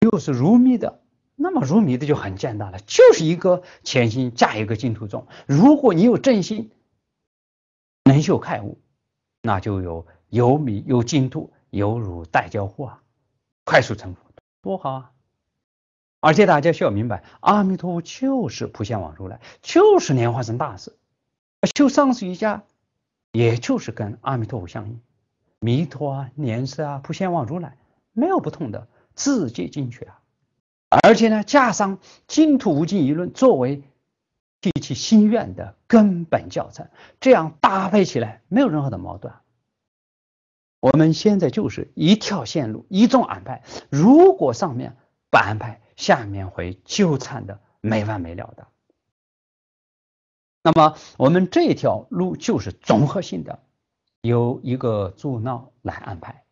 Speaker 1: 又是如密的。那么入迷的就很简单了，就是一个潜心加一个净土宗。如果你有正心，能修开悟，那就有有迷有净土，有如待交货，快速成佛，多好啊！而且大家需要明白，阿弥陀佛就是普贤王如来，就是莲花生大士，修上师瑜伽，也就是跟阿弥陀佛相应，弥陀啊、莲师啊、普贤王如来没有不同的，自己进去啊。而且呢，加上净土无尽一论作为提起心愿的根本教材，这样搭配起来没有任何的矛盾。我们现在就是一条线路，一种安排。如果上面不安排，下面会纠缠的没完没了的。那么我们这条路就是综合性的，由一个助闹来安排。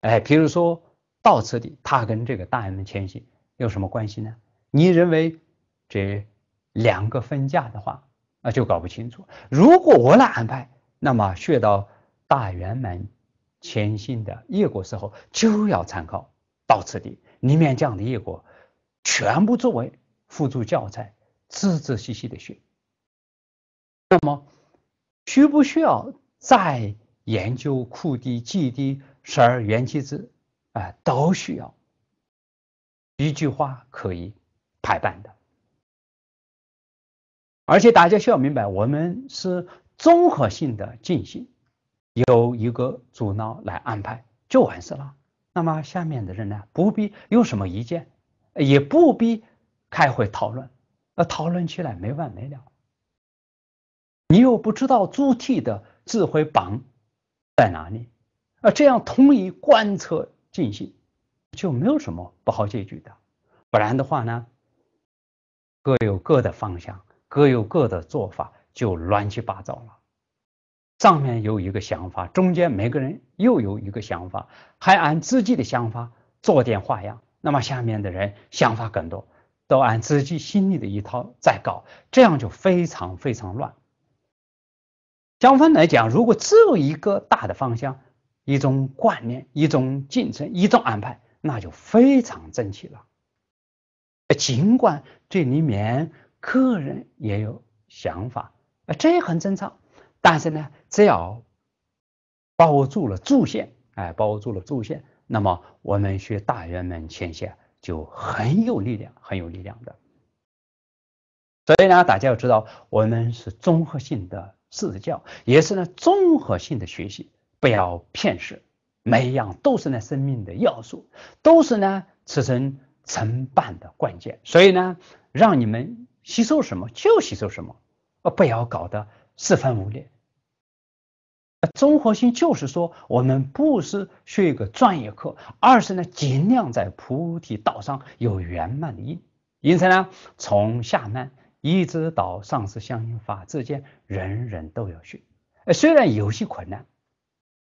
Speaker 1: 哎，比如说到此地，他跟这个大人们前行。有什么关系呢？你认为这两个分家的话那就搞不清楚。如果我来安排，那么学到大圆满前行的业果时候，就要参考到此地里面讲的业果，全部作为辅助教材，仔仔细细的学。那么需不需要再研究库地、寂地、十二元气之？啊，都需要。一句话可以排版的，而且大家需要明白，我们是综合性的进行，由一个主脑来安排就完事了。那么下面的人呢，不必有什么意见，也不必开会讨论，呃，讨论起来没完没了。你又不知道主体的智慧榜在哪里，啊，这样统一贯彻进行。就没有什么不好解决的，不然的话呢？各有各的方向，各有各的做法，就乱七八糟了。上面有一个想法，中间每个人又有一个想法，还按自己的想法做点花样。那么下面的人想法更多，都按自己心里的一套在搞，这样就非常非常乱。相反来讲，如果只有一个大的方向、一种观念、一种进程、一种安排。那就非常正气了。尽管这里面客人也有想法，这也很正常。但是呢，只要包住了主线，哎，包住了主线，那么我们学大人们前线就很有力量，很有力量的。所以呢，大家要知道，我们是综合性的视教，也是呢综合性的学习，不要骗事。每一样都是那生命的要素，都是呢此生成办的关键。所以呢，让你们吸收什么就吸收什么，呃，不要搞得四分五裂。综合性就是说，我们不是学一个专业课，而是呢尽量在菩提道上有圆满的因。因此呢，从下呢一直到上师相应法之间，人人都要学，呃，虽然有些困难。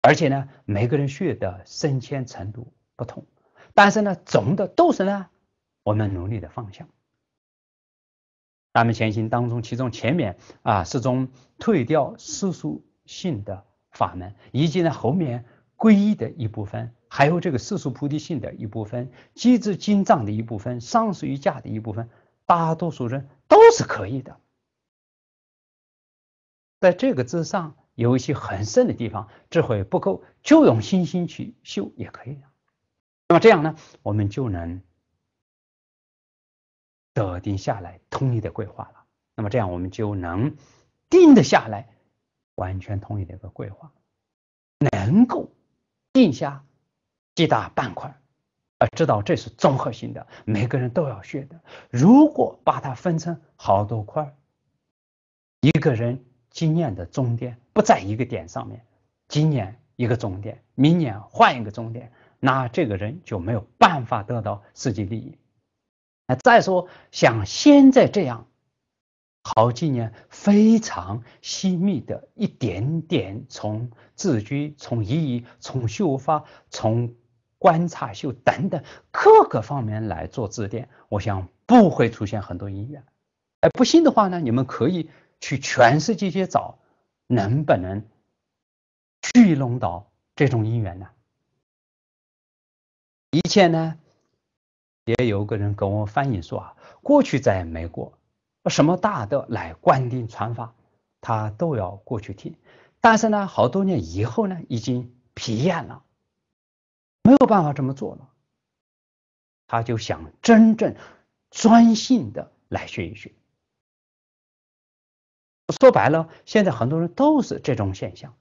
Speaker 1: 而且呢，每个人学的深浅程度不同，但是呢，总的都是呢，我们努力的方向。咱们前行当中，其中前面啊是种退掉世俗性的法门，以及呢后面皈依的一部分，还有这个世俗菩提心的一部分，机智精藏的一部分，上师瑜伽的一部分，大多数人都是可以的，在这个之上。有一些很深的地方，智慧不够，就用信心去修也可以。那么这样呢，我们就能得定下来，统一的规划了。那么这样，我们就能定得下来，完全统一的一个规划，能够定下几大板块，啊，知道这是综合性的，每个人都要学的。如果把它分成好多块，一个人。经验的终点不在一个点上面，今年一个终点，明年换一个终点，那这个人就没有办法得到自己利益。那再说像现在这样，好几年非常细密的一点点，从字句、从意义、从秀发、从观察秀等等各个方面来做指点，我想不会出现很多音乐。哎，不信的话呢，你们可以。去全世界去找，能不能聚拢到这种因缘呢？以前呢，也有个人跟我反映说啊，过去在美国，什么大德来观定传法，他都要过去听。但是呢，好多年以后呢，已经疲厌了，没有办法这么做了，他就想真正专心的来学一学。说白了，现在很多人都是这种现象，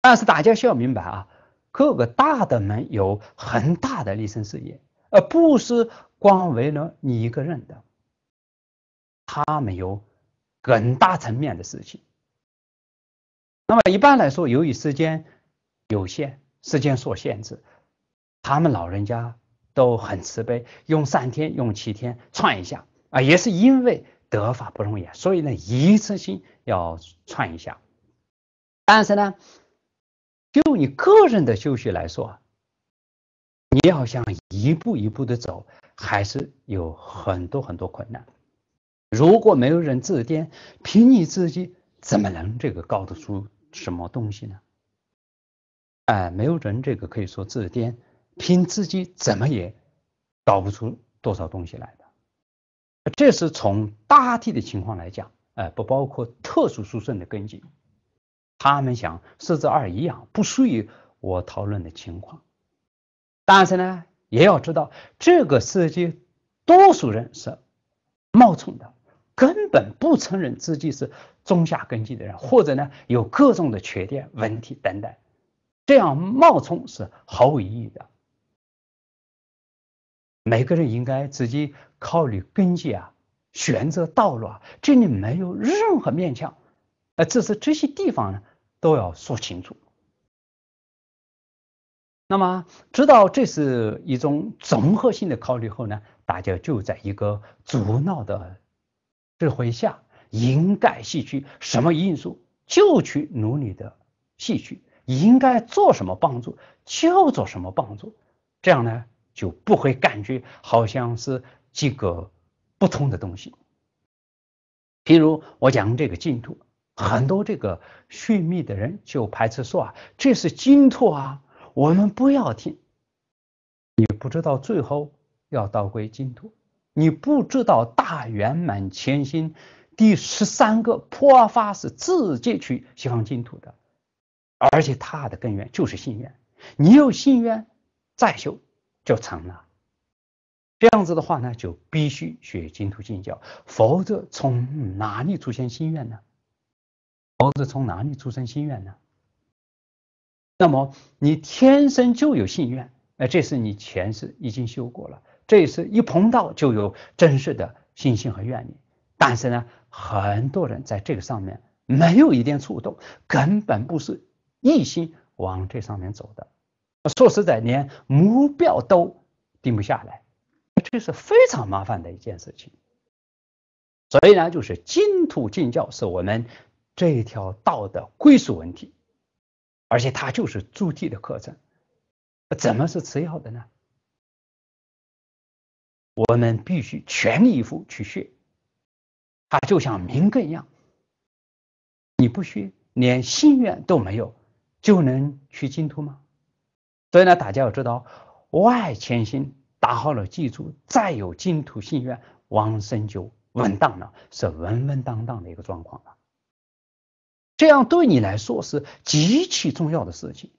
Speaker 1: 但是大家需要明白啊，各个大的门有很大的立身事业，而不是光为了你一个人的，他们有更大层面的事情。那么一般来说，由于时间有限，时间所限制，他们老人家都很慈悲，用三天、用七天串一下啊，也是因为。得法不容易，所以呢，一次性要串一下。但是呢，就你个人的修学来说，你要想一步一步的走，还是有很多很多困难。如果没有人指点，凭你自己怎么能这个搞得出什么东西呢？哎，没有人这个可以说指点，凭自己怎么也搞不出多少东西来的。这是从大体的情况来讲，呃，不包括特殊殊胜的根基。他们想设置二一样，不属于我讨论的情况。但是呢，也要知道这个世界多数人是冒充的，根本不承认自己是中下根基的人，或者呢有各种的缺点问题等等，这样冒充是毫无意义的。每个人应该自己考虑根基啊，选择道路啊，这里没有任何勉强。呃，只是这些地方呢，都要说清楚。那么知道这是一种综合性的考虑后呢，大家就在一个阻脑的智慧下，应该吸取什么因素，就去努力的吸取；应该做什么帮助，就做什么帮助。这样呢？就不会感觉好像是几个不同的东西。比如我讲这个净土，很多这个寻觅的人就排斥说啊，这是净土啊，我们不要听。你不知道最后要倒归净土，你不知道大圆满前行第十三个破发是自己去西方净土的，而且它的根源就是信愿。你有信愿再修。就成了，这样子的话呢，就必须学净土净教，否则从哪里出现心愿呢？否则从哪里出生心愿呢？那么你天生就有心愿，哎，这是你前世已经修过了，这次一碰到就有真实的信心和愿力。但是呢，很多人在这个上面没有一点触动，根本不是一心往这上面走的。说实在，连目标都定不下来，这是非常麻烦的一件事情。所以呢，就是净土净教是我们这条道的归属问题，而且它就是主体的课程。怎么是次要的呢？我们必须全力以赴去学，它就像命根一样。你不学，连心愿都没有，就能去净土吗？所以呢，大家要知道，外前心打好了，基础，再有净土心愿，往生就稳当了，是稳稳当当的一个状况了。这样对你来说是极其重要的事情，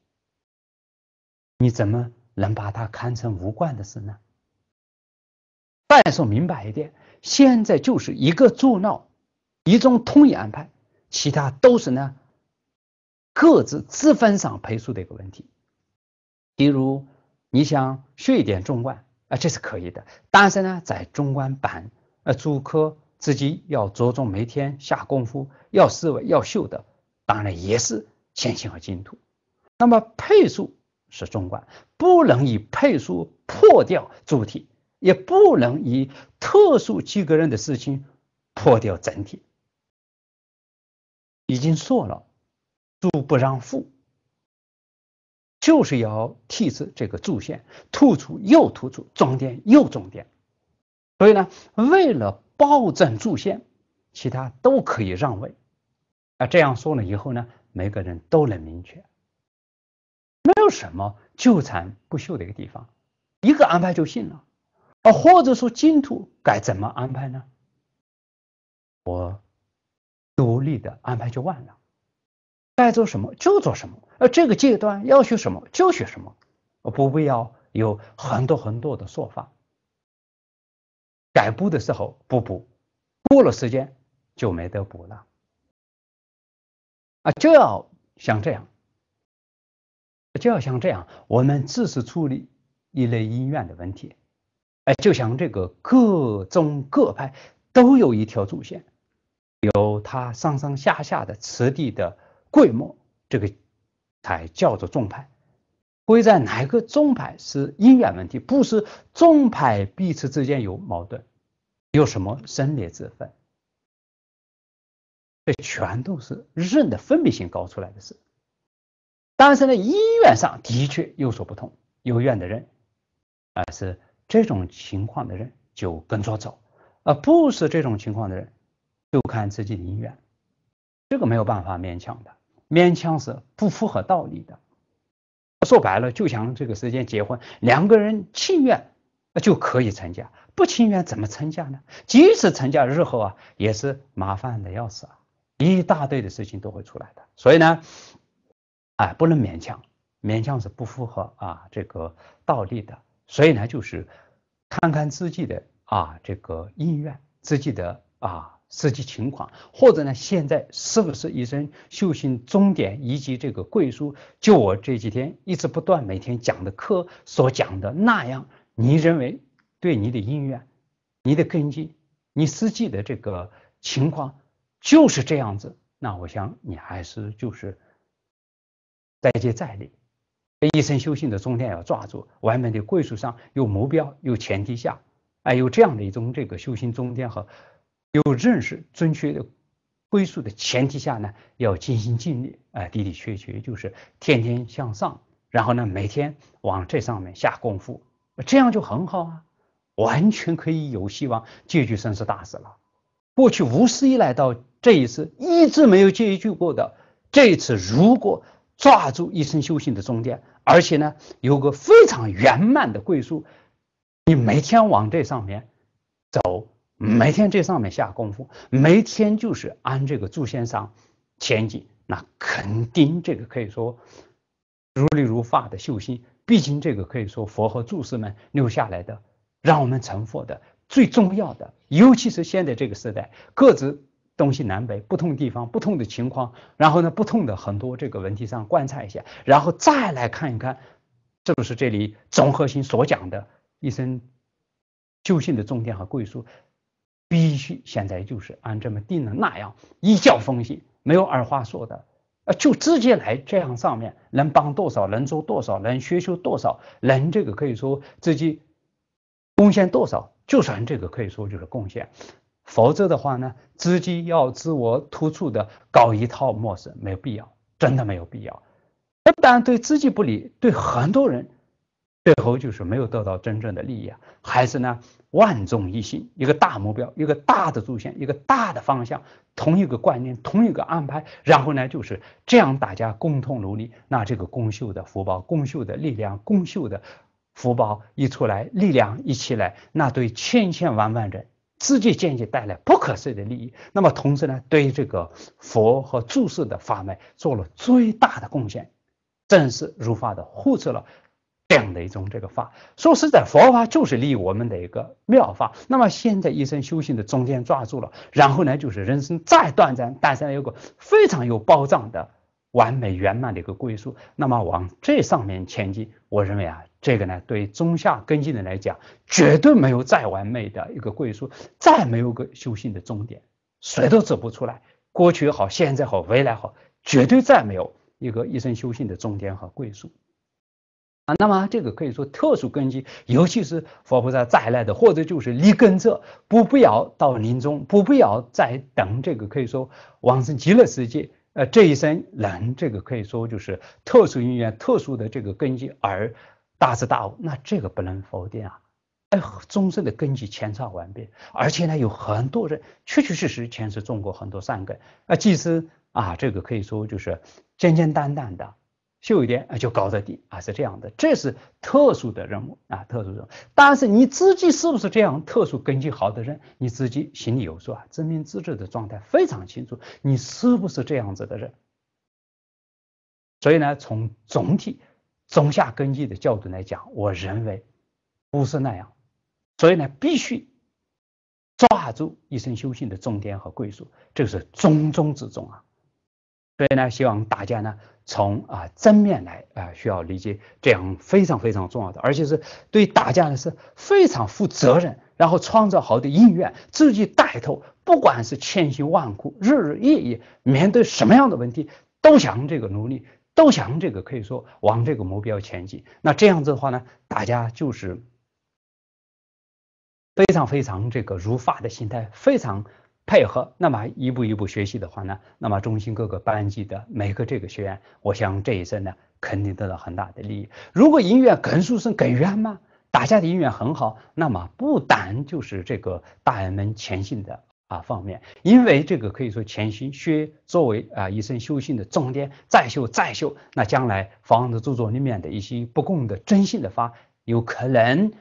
Speaker 1: 你怎么能把它看成无关的事呢？再说明白一点，现在就是一个助闹，一种通安排，其他都是呢各自自分上培树的一个问题。比如你想学一点中冠啊，这是可以的。但是呢，在中冠板呃主科自己要着重每天下功夫，要思维要秀的，当然也是前行和净土。那么配速是中冠，不能以配速破掉主体，也不能以特殊几个人的事情破掉整体。已经说了，主不让副。就是要替之这个柱线突出又突出，装点又装点，所以呢，为了保证柱线，其他都可以让位。啊，这样说了以后呢，每个人都能明确，没有什么纠缠不休的一个地方，一个安排就行了。啊，或者说净土该怎么安排呢？我独立的安排就完了。该做什么就做什么，而这个阶段要学什么就学什么，不必要有很多很多的说法。该补的时候不补，过了时间就没得补了。啊，就要像这样，就要像这样，我们只是处理一类因缘的问题。哎，就像这个各宗各派都有一条主线，有它上上下下的此地的。规墨，这个才叫做众派，归在哪个众派是因缘问题，不是众派彼此之间有矛盾，有什么分裂之分？这全都是人的分别心搞出来的事。但是呢，因缘上的确有所不同，有缘的人啊是这种情况的人就跟着走，啊不是这种情况的人就看自己的因缘，这个没有办法勉强的。勉强是不符合道理的，说白了就想这个时间结婚，两个人情愿那就可以成家，不情愿怎么成家呢？即使成家日后啊也是麻烦的要死啊，一大堆的事情都会出来的。所以呢，哎，不能勉强，勉强是不符合啊这个道理的。所以呢，就是看看自己的啊这个意愿，自己的啊。实际情况，或者呢，现在是不是一生修行终点，以及这个贵书，就我这几天一直不断每天讲的课所讲的那样，你认为对你的因缘、你的根基、你实际的这个情况就是这样子？那我想你还是就是再接再厉，一生修行的终点要抓住，完美的归书上有目标，有前提下，哎，有这样的一种这个修行终点和。有认识、正确的归宿的前提下呢，要尽心尽力，啊，的的确确就是天天向上，然后呢，每天往这上面下功夫，这样就很好啊，完全可以有希望解决生死大事了。过去无私爷来到这一次一直没有解决过的，这一次如果抓住一生修行的终点，而且呢有个非常圆满的归宿，你每天往这上面走。每天这上面下功夫，每天就是按这个柱线上前进，那肯定这个可以说如理如法的修行。毕竟这个可以说佛和注释们留下来的，让我们成佛的最重要的。尤其是现在这个时代，各自东西南北不同地方不同的情况，然后呢不同的很多这个问题上观察一下，然后再来看一看，是不是这里综合性所讲的一生修行的重点和归宿。必须现在就是按这么定的那样一教风行，没有二话说的，呃，就直接来这样上面能帮多少，能做多少，能学修多少能这个可以说自己贡献多少，就算这个可以说就是贡献。否则的话呢，自己要自我突出的搞一套模式，没有必要，真的没有必要，不但对自己不利，对很多人。最后就是没有得到真正的利益，啊，还是呢万众一心，一个大目标，一个大的主线，一个大的方向，同一个观念，同一个安排。然后呢就是这样，大家共同努力，那这个公秀的福报、公秀的力量、公秀的福报一出来，力量一起来，那对千千万万人自己间接带来不可思议的利益。那么同时呢，对这个佛和注释的法门做了最大的贡献，正是如法的护持了。这样的一种这个法，说实在，佛法就是利我们的一个妙法。那么现在一生修行的中间抓住了，然后呢，就是人生再短暂，但是有个非常有保障的完美圆满的一个归宿。那么往这上面前进，我认为啊，这个呢，对中下根性的来讲，绝对没有再完美的一个归宿，再没有个修行的终点，谁都走不出来。过去好，现在好，未来好，绝对再没有一个一生修行的终点和归宿。啊，那么这个可以说特殊根基，尤其是佛菩萨再来的，或者就是立根者，不必要到临终，不必要再等这个，可以说往生极乐世界，呃，这一生人，这个可以说就是特殊因缘、特殊的这个根基而大慈大悟，那这个不能否定啊。哎，终身的根基千差万别，而且呢，有很多人确确实实前世种过很多善根，啊，即使啊，这个可以说就是简简单单的。就一点啊，就高的低啊，是这样的，这是特殊的人物啊，特殊人。但是你自己是不是这样特殊根基好的人，你自己心里有数啊，真明自知的状态非常清楚，你是不是这样子的人？所以呢，从总体、中下根基的角度来讲，我认为不是那样。所以呢，必须抓住一生修行的重点和归宿，这是重中之重啊。所以呢，希望大家呢。从啊正面来啊，需要理解这样非常非常重要的，而且是对大家呢是非常负责任，然后创造好的意愿，自己带头，不管是千辛万苦、日日夜夜，面对什么样的问题，都想这个努力，都想这个可以说往这个目标前进。那这样子的话呢，大家就是非常非常这个如发的心态，非常。配合，那么一步一步学习的话呢，那么中心各个班级的每个这个学员，我想这一次呢，肯定得到很大的利益。如果音乐更殊胜、更圆吗？大家的音乐很好，那么不单就是这个大人们前行的啊方面，因为这个可以说前行学作为啊一生修行的重点，再修再修，那将来房子著作里面的一些不共的真心的发，有可能。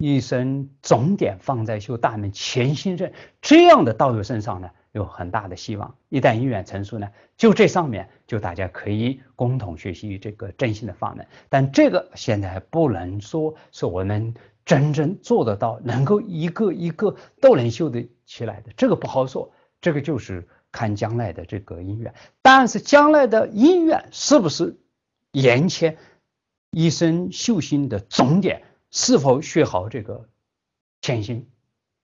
Speaker 1: 一生总点放在修大门前心上，这样的道友身上呢，有很大的希望。一旦因缘成熟呢，就这上面就大家可以共同学习这个真心的法门。但这个现在还不能说是我们真正做得到，能够一个一个都能修得起来的，这个不好说。这个就是看将来的这个因缘。但是将来的因缘是不是延迁一生修心的总点？是否学好这个潜心？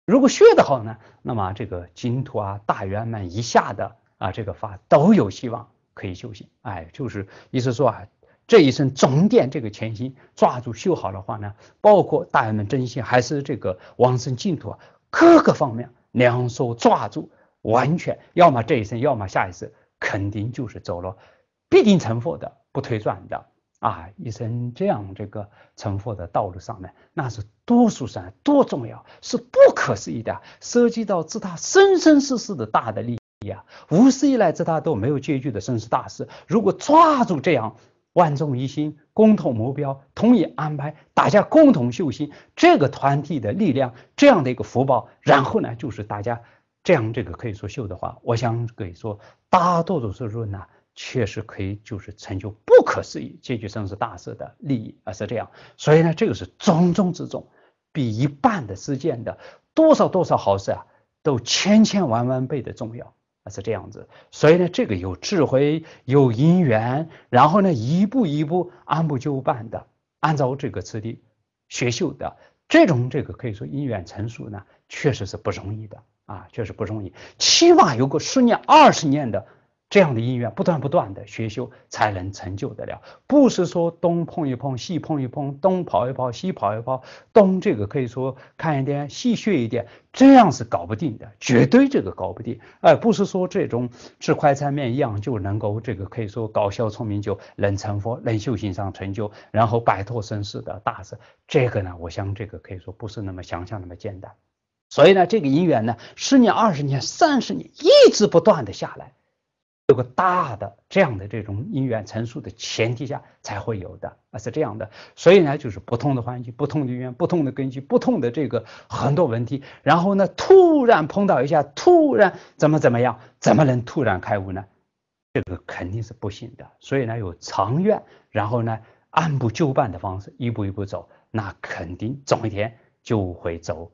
Speaker 1: 如果学得好呢，那么这个净土啊、大圆满以下的啊，这个法都有希望可以修行。哎，就是意思说啊，这一生重点这个潜心抓住修好的话呢，包括大圆满真心，还是这个往生净土啊，各个方面两手抓住，完全要么这一生，要么下一次，肯定就是走了，必定成佛的，不推转的。啊，一生这样这个成佛的道路上呢，那是多殊胜、多重要，是不可思议的，涉及到自他生生世世的大的利益啊，无以来自他都没有结局的生死大事。如果抓住这样万众一心、共同目标、统一安排，大家共同修心，这个团体的力量，这样的一个福报，然后呢，就是大家这样这个可以说修的话，我想可以说大多数时说呢。确实可以，就是成就不可思议、结局盛世大事的利益啊，是这样。所以呢，这个是重中之重，比一半的事件的多少多少好事啊，都千千万万倍的重要啊，是这样子。所以呢，这个有智慧、有因缘，然后呢，一步一步按部就班的，按照这个次第学修的这种，这个可以说因缘成熟呢，确实是不容易的啊，确实不容易，起码有个十年、二十年的。这样的因缘不断不断的学修，才能成就得了。不是说东碰一碰，西碰一碰，东跑一跑，西跑一跑，东这个可以说看一点戏谑一点，这样是搞不定的，绝对这个搞不定。哎，不是说这种吃快餐面一样就能够这个可以说搞笑聪明就能成佛，能修行上成就，然后摆脱生死的大事。这个呢，我想这个可以说不是那么想象那么简单。所以呢，这个因缘呢，十年、二十年、三十年，一直不断的下来。有个大的这样的这种因缘成熟的前提下才会有的啊是这样的，所以呢就是不同的环境、不同的因缘、不同的根据、不同的这个很多问题，然后呢突然碰到一下，突然怎么怎么样，怎么能突然开悟呢？这个肯定是不行的。所以呢有长远，然后呢按部就班的方式，一步一步走，那肯定总一天就会走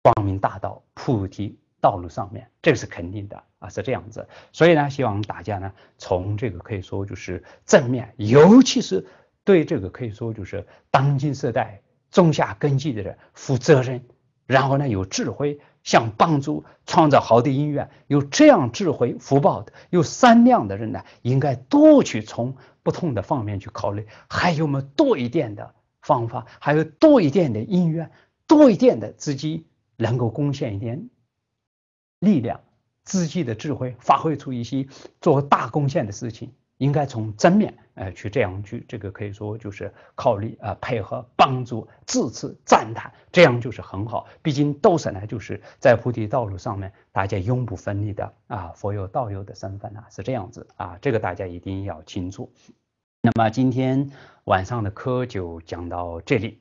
Speaker 1: 光明大道、菩提道路上面，这个是肯定的。啊，是这样子，所以呢，希望大家呢，从这个可以说就是正面，尤其是对这个可以说就是当今时代种下根基的人负责任，然后呢有智慧，想帮助创造好的音乐，有这样智慧福报的，有善良的人呢，应该多去从不同的方面去考虑，还有没有多一点的方法，还有多一点的音乐，多一点的资金，能够贡献一点力量。自己的智慧发挥出一些做大贡献的事情，应该从正面呃去这样去，这个可以说就是考虑啊配合帮助支持赞叹，这样就是很好。毕竟斗神呢就是在菩提道路上面大家永不分离的啊佛有道友的身份啊是这样子啊，这个大家一定要清楚。那么今天晚上的课就讲到这里，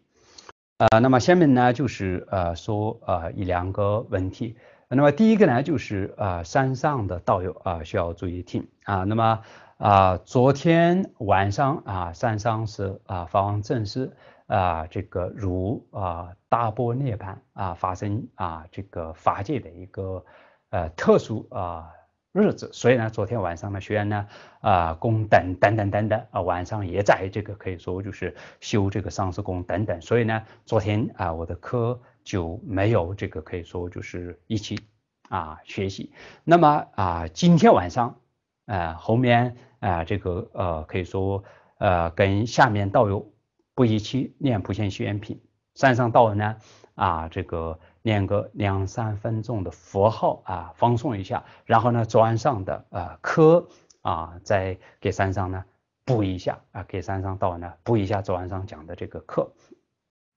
Speaker 1: 呃，那么下面呢就是呃说呃一两个问题。那么第一个呢，就是啊山上的道友啊需要注意听啊。那么啊昨天晚上啊山上是啊发王正式啊这个如啊大波涅槃啊发生啊这个法界的一个呃特殊啊日子，所以呢昨天晚上呢学员呢啊工等等等等等啊晚上也在这个可以说就是修这个上师供等等，所以呢昨天啊我的课。就没有这个可以说就是一起啊学习，那么啊今天晚上呃后面呃这个呃可以说呃跟下面道友不一起念普贤宣言品，山上道友呢啊这个念个两三分钟的佛号啊放松一下，然后呢昨晚上的呃课啊再给山上呢补一下啊给山上道人呢补一下昨晚上讲的这个课。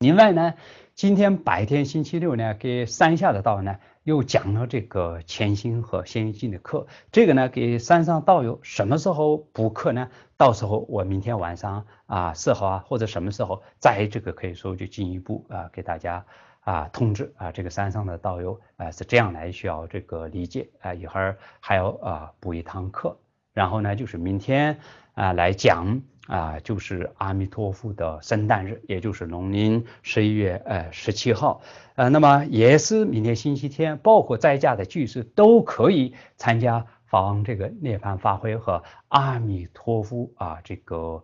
Speaker 1: 另外呢，今天白天星期六呢，给山下的道友又讲了这个潜心和先进的课。这个呢，给山上道友什么时候补课呢？到时候我明天晚上啊，四号啊，或者什么时候，在这个可以说就进一步啊，给大家啊通知啊，这个山上的道友啊是这样来需要这个理解啊，一会儿还要啊补一堂课，然后呢就是明天啊来讲。啊，就是阿弥陀佛的圣诞日，也就是农历十一月呃十七号，呃，那么也是明天星期天，包括在家的居士都可以参加法王这个涅槃发挥和阿弥陀佛啊这个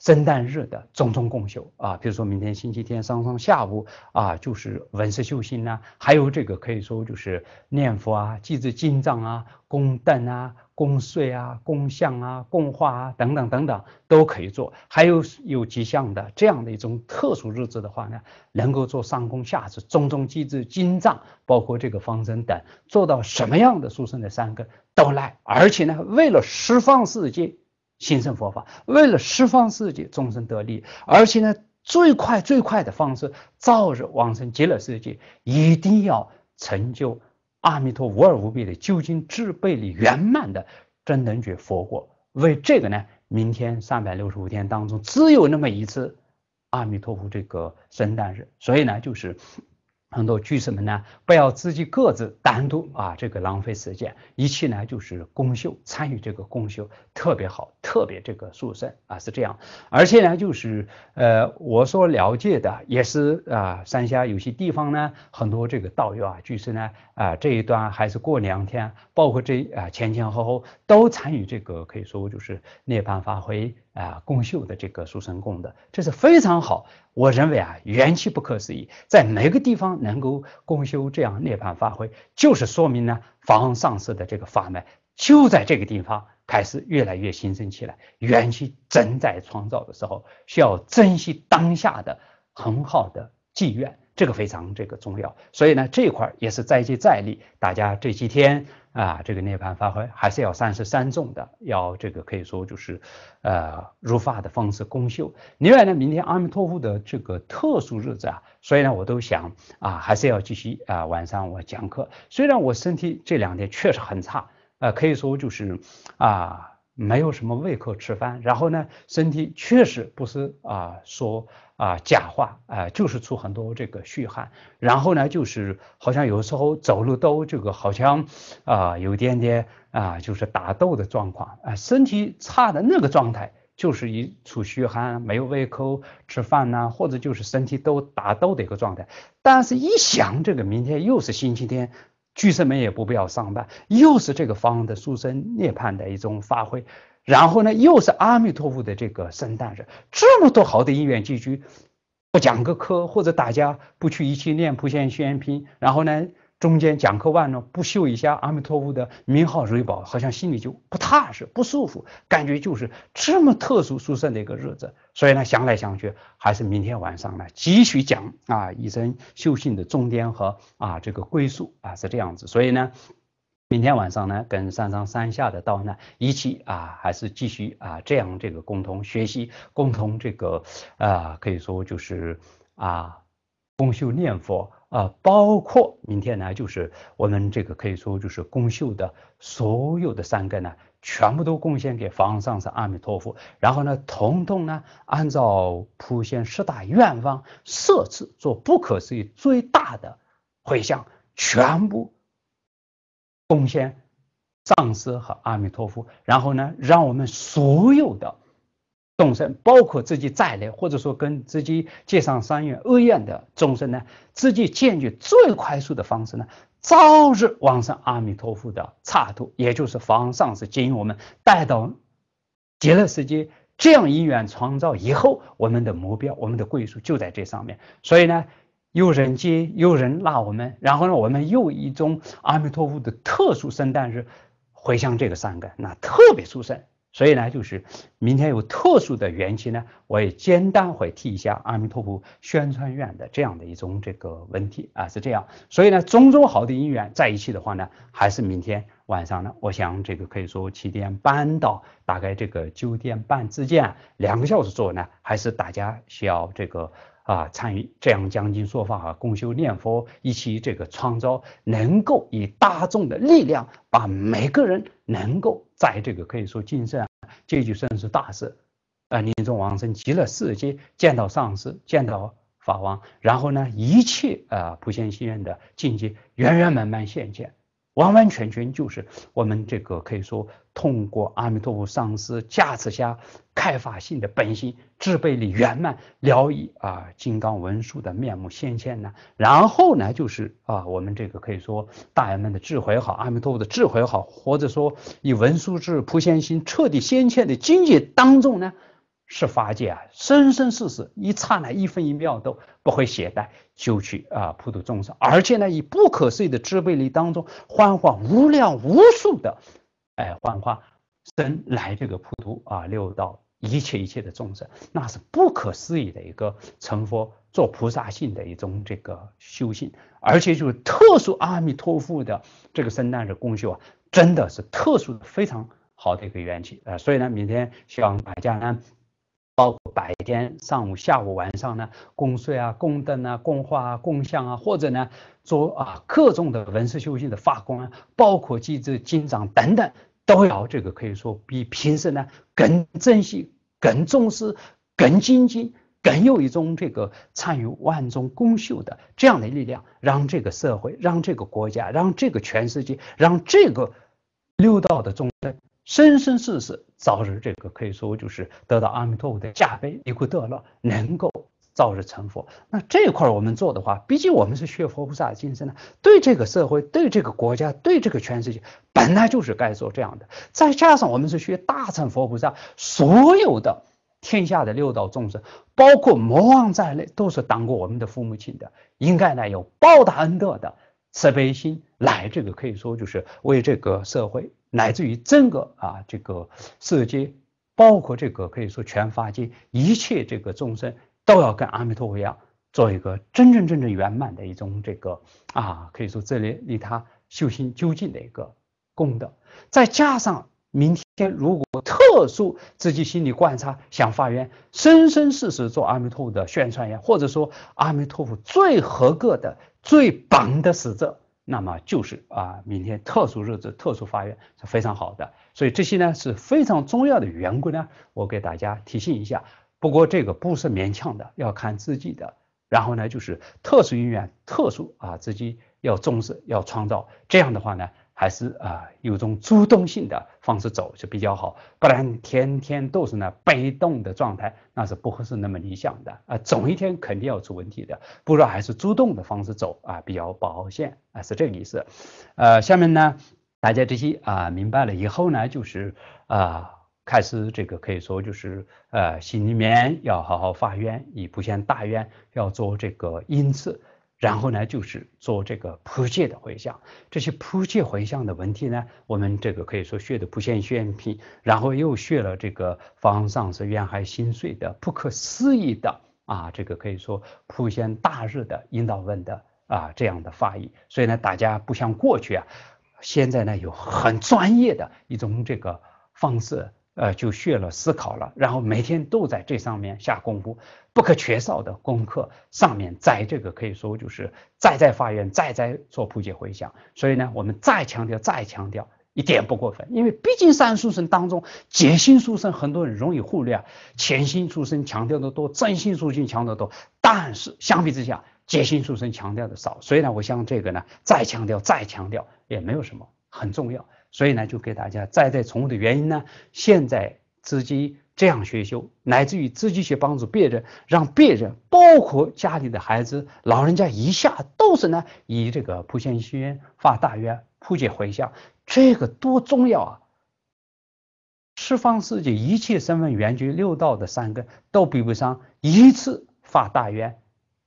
Speaker 1: 圣诞日的种种共修啊，比如说明天星期天上上下午啊，就是文思修心呐，还有这个可以说就是念佛啊，积资净藏啊，供灯啊。供岁啊，供相啊，供化啊，等等等等，都可以做。还有有吉祥的这样的一种特殊日子的话呢，能够做上供下施、中中祭制金藏，包括这个方针等，做到什么样的殊胜的三个都来。而且呢，为了释放世界，新生佛法；为了释放世界，众生得利。而且呢，最快最快的方式，照着往生极乐世界，一定要成就。阿弥陀无二无别的究竟智慧里圆满的真能觉佛果，为这个呢，明天三百六十五天当中只有那么一次阿弥陀佛这个圣诞日，所以呢，就是。很多居士们呢，不要自己各自单独啊，这个浪费时间，一起呢就是公修，参与这个公修特别好，特别这个殊胜啊是这样，而且呢就是呃我所了解的也是啊，山下有些地方呢，很多这个道友啊居士呢啊这一段还是过两天，包括这啊前前后后都参与这个，可以说就是涅槃发挥。啊，共修的这个书生供的，这是非常好。我认为啊，元气不可思议，在哪个地方能够共修这样涅槃发挥，就是说明呢，房上师的这个法脉就在这个地方开始越来越兴盛起来。元气正在创造的时候，需要珍惜当下的很好的妓缘，这个非常这个重要。所以呢，这块也是再接再厉，大家这几天。啊，这个涅槃发挥还是要三十三种的，要这个可以说就是，呃，如法的方式公修。另外呢，明天阿弥陀佛的这个特殊日子啊，所以呢，我都想啊，还是要继续啊，晚上我讲课。虽然我身体这两天确实很差，呃，可以说就是啊。没有什么胃口吃饭，然后呢，身体确实不是啊说啊假话，啊，就是出很多这个虚汗，然后呢，就是好像有时候走路都这个好像啊有点点啊就是打斗的状况，啊，身体差的那个状态，就是一出虚汗，没有胃口吃饭呢，或者就是身体都打斗的一个状态，但是一想这个明天又是星期天。巨士们也不必要上班，又是这个方的书生涅槃的一种发挥，然后呢，又是阿弥陀佛的这个圣诞日，这么多好的因缘集聚，不讲个课或者大家不去一起念普贤宣言品，然后呢？中间讲课完了，不秀一下阿弥陀佛的名号瑞宝，好像心里就不踏实、不舒服，感觉就是这么特殊、殊胜的一个日子。所以呢，想来想去，还是明天晚上呢继续讲啊，一生修行的终点和啊这个归宿啊是这样子。所以呢，明天晚上呢，跟三上、三下的道呢一起啊，还是继续啊这样这个共同学习、共同这个啊，可以说就是啊，共修念佛。啊，包括明天呢，就是我们这个可以说就是公修的所有的三个呢，全部都贡献给方上是阿弥陀佛。然后呢，童童呢，按照普贤十大愿望设置做不可思议最大的回向，全部贡献上师和阿弥陀佛。然后呢，让我们所有的。众生包括自己在内，或者说跟自己结上三缘恶愿的众生呢，自己建立最快速的方式呢，早日往生阿弥陀佛的刹土，也就是方上是经我们带到极乐世界。这样因缘创造以后，我们的目标，我们的归宿就在这上面。所以呢，有人接，有人拉我们，然后呢，我们又一种阿弥陀佛的特殊圣诞日回向这个三根，那特别殊胜。所以呢，就是明天有特殊的缘起呢，我也简单会提一下阿弥陀佛宣传院的这样的一种这个问题啊，是这样。所以呢，种种好的因缘在一起的话呢，还是明天晚上呢，我想这个可以说七点半到大概这个九点半之间两个小时左右呢，还是大家需要这个。啊，参与这样讲经说法和共修念佛，一起这个创造，能够以大众的力量，把每个人能够在这个可以说晋升，这就算是大事。啊，临终往生、极乐世界见到上师、见到法王，然后呢，一切啊不现心愿的境界，圆圆满满现见。完完全全就是我们这个可以说，通过阿弥陀佛上师加持下开发性的本性，智备力圆满了以啊金刚文殊的面目显现呢。然后呢，就是啊我们这个可以说大人们的智慧好，阿弥陀佛的智慧好，或者说以文殊智普贤心彻底显现的境界当中呢。是法界啊，生生世世一刹那一分一秒都不会懈怠，修去啊，普度众生。而且呢，以不可思议的智慧力当中，幻化无量无数的，哎，幻化生来这个普度啊，六道一切一切的众生，那是不可思议的一个成佛做菩萨性的一种这个修行，而且就是特殊阿弥陀佛的这个圣诞的功修啊，真的是特殊非常好的一个缘起啊。所以呢，明天希望大家呢包括白天、上午、下午、晚上呢，供睡啊、供灯啊、供花啊、供香啊，或者呢做啊各种的文事修行的法供啊，包括机制精长等等，都要这个可以说比平时呢更珍惜、更重视、更精进、更有一种这个参与万众公修的这样的力量，让这个社会、让这个国家、让这个全世界、让这个六道的众生。生生世世早日这个可以说就是得到阿弥陀佛的加悲，离苦得乐，能够早日成佛。那这块我们做的话，毕竟我们是学佛菩萨的精神呢，对这个社会、对这个国家、对这个全世界，本来就是该做这样的。再加上我们是学大乘佛菩萨，所有的天下的六道众生，包括魔王在内，都是当过我们的父母亲的，应该呢有报答恩德的。慈悲心来，这个可以说就是为这个社会，乃至于整个啊这个世界，包括这个可以说全法界一切这个众生，都要跟阿弥陀佛一样，做一个真真正正圆满的一种这个啊，可以说这里利他修心究竟的一个功德，再加上明天如果。特殊自己心里观察，想发愿生生世世做阿弥陀佛的宣传员，或者说阿弥陀佛最合格的、最棒的使者，那么就是啊，明天特殊日子、特殊发愿是非常好的。所以这些呢是非常重要的缘故呢，我给大家提醒一下。不过这个不是勉强的，要看自己的。然后呢，就是特殊因缘，特殊啊，自己要重视，要创造。这样的话呢，还是啊，有种主动性的。方式走是比较好，不然天天都是那被动的状态，那是不合适那么理想的啊。总一天肯定要出问题的，不如还是主动的方式走啊比较保险啊是这个意思。呃，下面呢大家这些啊明白了以后呢，就是啊开始这个可以说就是呃心里面要好好发愿，以不嫌大愿要做这个因次。然后呢，就是做这个铺戒的回向。这些铺戒回向的问题呢，我们这个可以说学的不限宣品，然后又学了这个方丈是冤海心碎的不可思议的啊，这个可以说普现大日的引导问的啊这样的发意。所以呢，大家不像过去啊，现在呢有很专业的一种这个方式。呃，就学了思考了，然后每天都在这上面下功夫，不可缺少的功课。上面在这个可以说就是再再发愿，再再做普解回向。所以呢，我们再强调，再强调一点不过分，因为毕竟三书生当中，解心书生很多人容易忽略潜心书生强调的多，真心书生强调多，但是相比之下，解心书生强调的少。所以呢，我像这个呢，再强调，再强调也没有什么很重要。所以呢，就给大家再再重复的原因呢，现在自己这样学修，乃至于自己去帮助别人，让别人，包括家里的孩子、老人家一下，都是呢，以这个普贤心发大愿，普解回向，这个多重要啊！十方世界一切身份缘觉六道的三根，都比不上一次发大愿。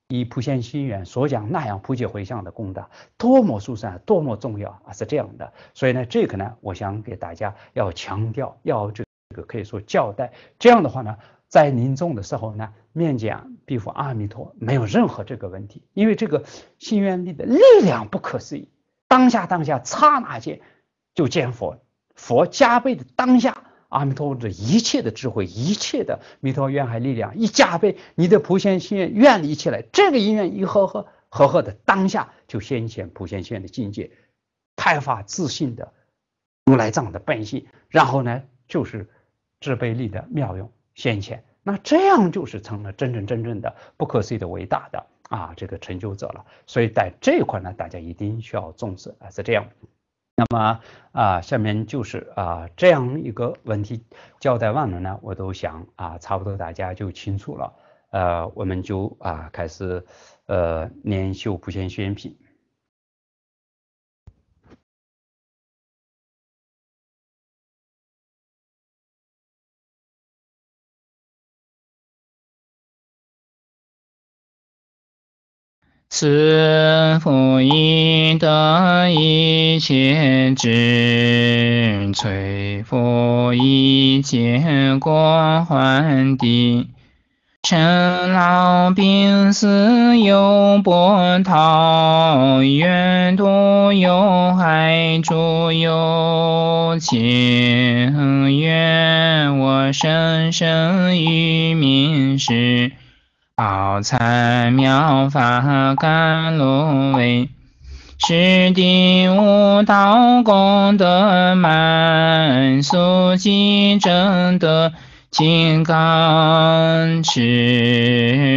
Speaker 1: 以普贤心愿所讲那样普解回向的功德，多么殊胜，多么重要啊！是这样的，所以呢，这个呢，我想给大家要强调，要这个可以说交代。这样的话呢，在临终的时候呢，面见必佛阿弥陀，没有任何这个问题，因为这个心愿力的力量不可思议，当下当下刹那间就见佛，佛加倍的当下。阿弥陀佛的一切的智慧，一切的弥陀愿海力量一加倍，你的普贤心愿愿力起来，这个因缘一合合合合的当下就先现普贤现的境界，开发自信的如来藏的本性，然后呢就是慈悲力的妙用先前，那这样就是成了真正真正的不可思议的伟大的啊这个成就者了。所以在这块呢，大家一定需要重视啊，是这样。那么啊，下面就是啊这样一个问题交代完了呢，我都想啊，差不多大家就清楚了，呃，我们就啊开始呃年休不限选品。慈父以德一切智，摧父一切过患敌。尘劳病死有波涛，远度有海诸有情。愿我生生于民世。宝财妙法甘露味，十地无道功德满，速即正得金刚持。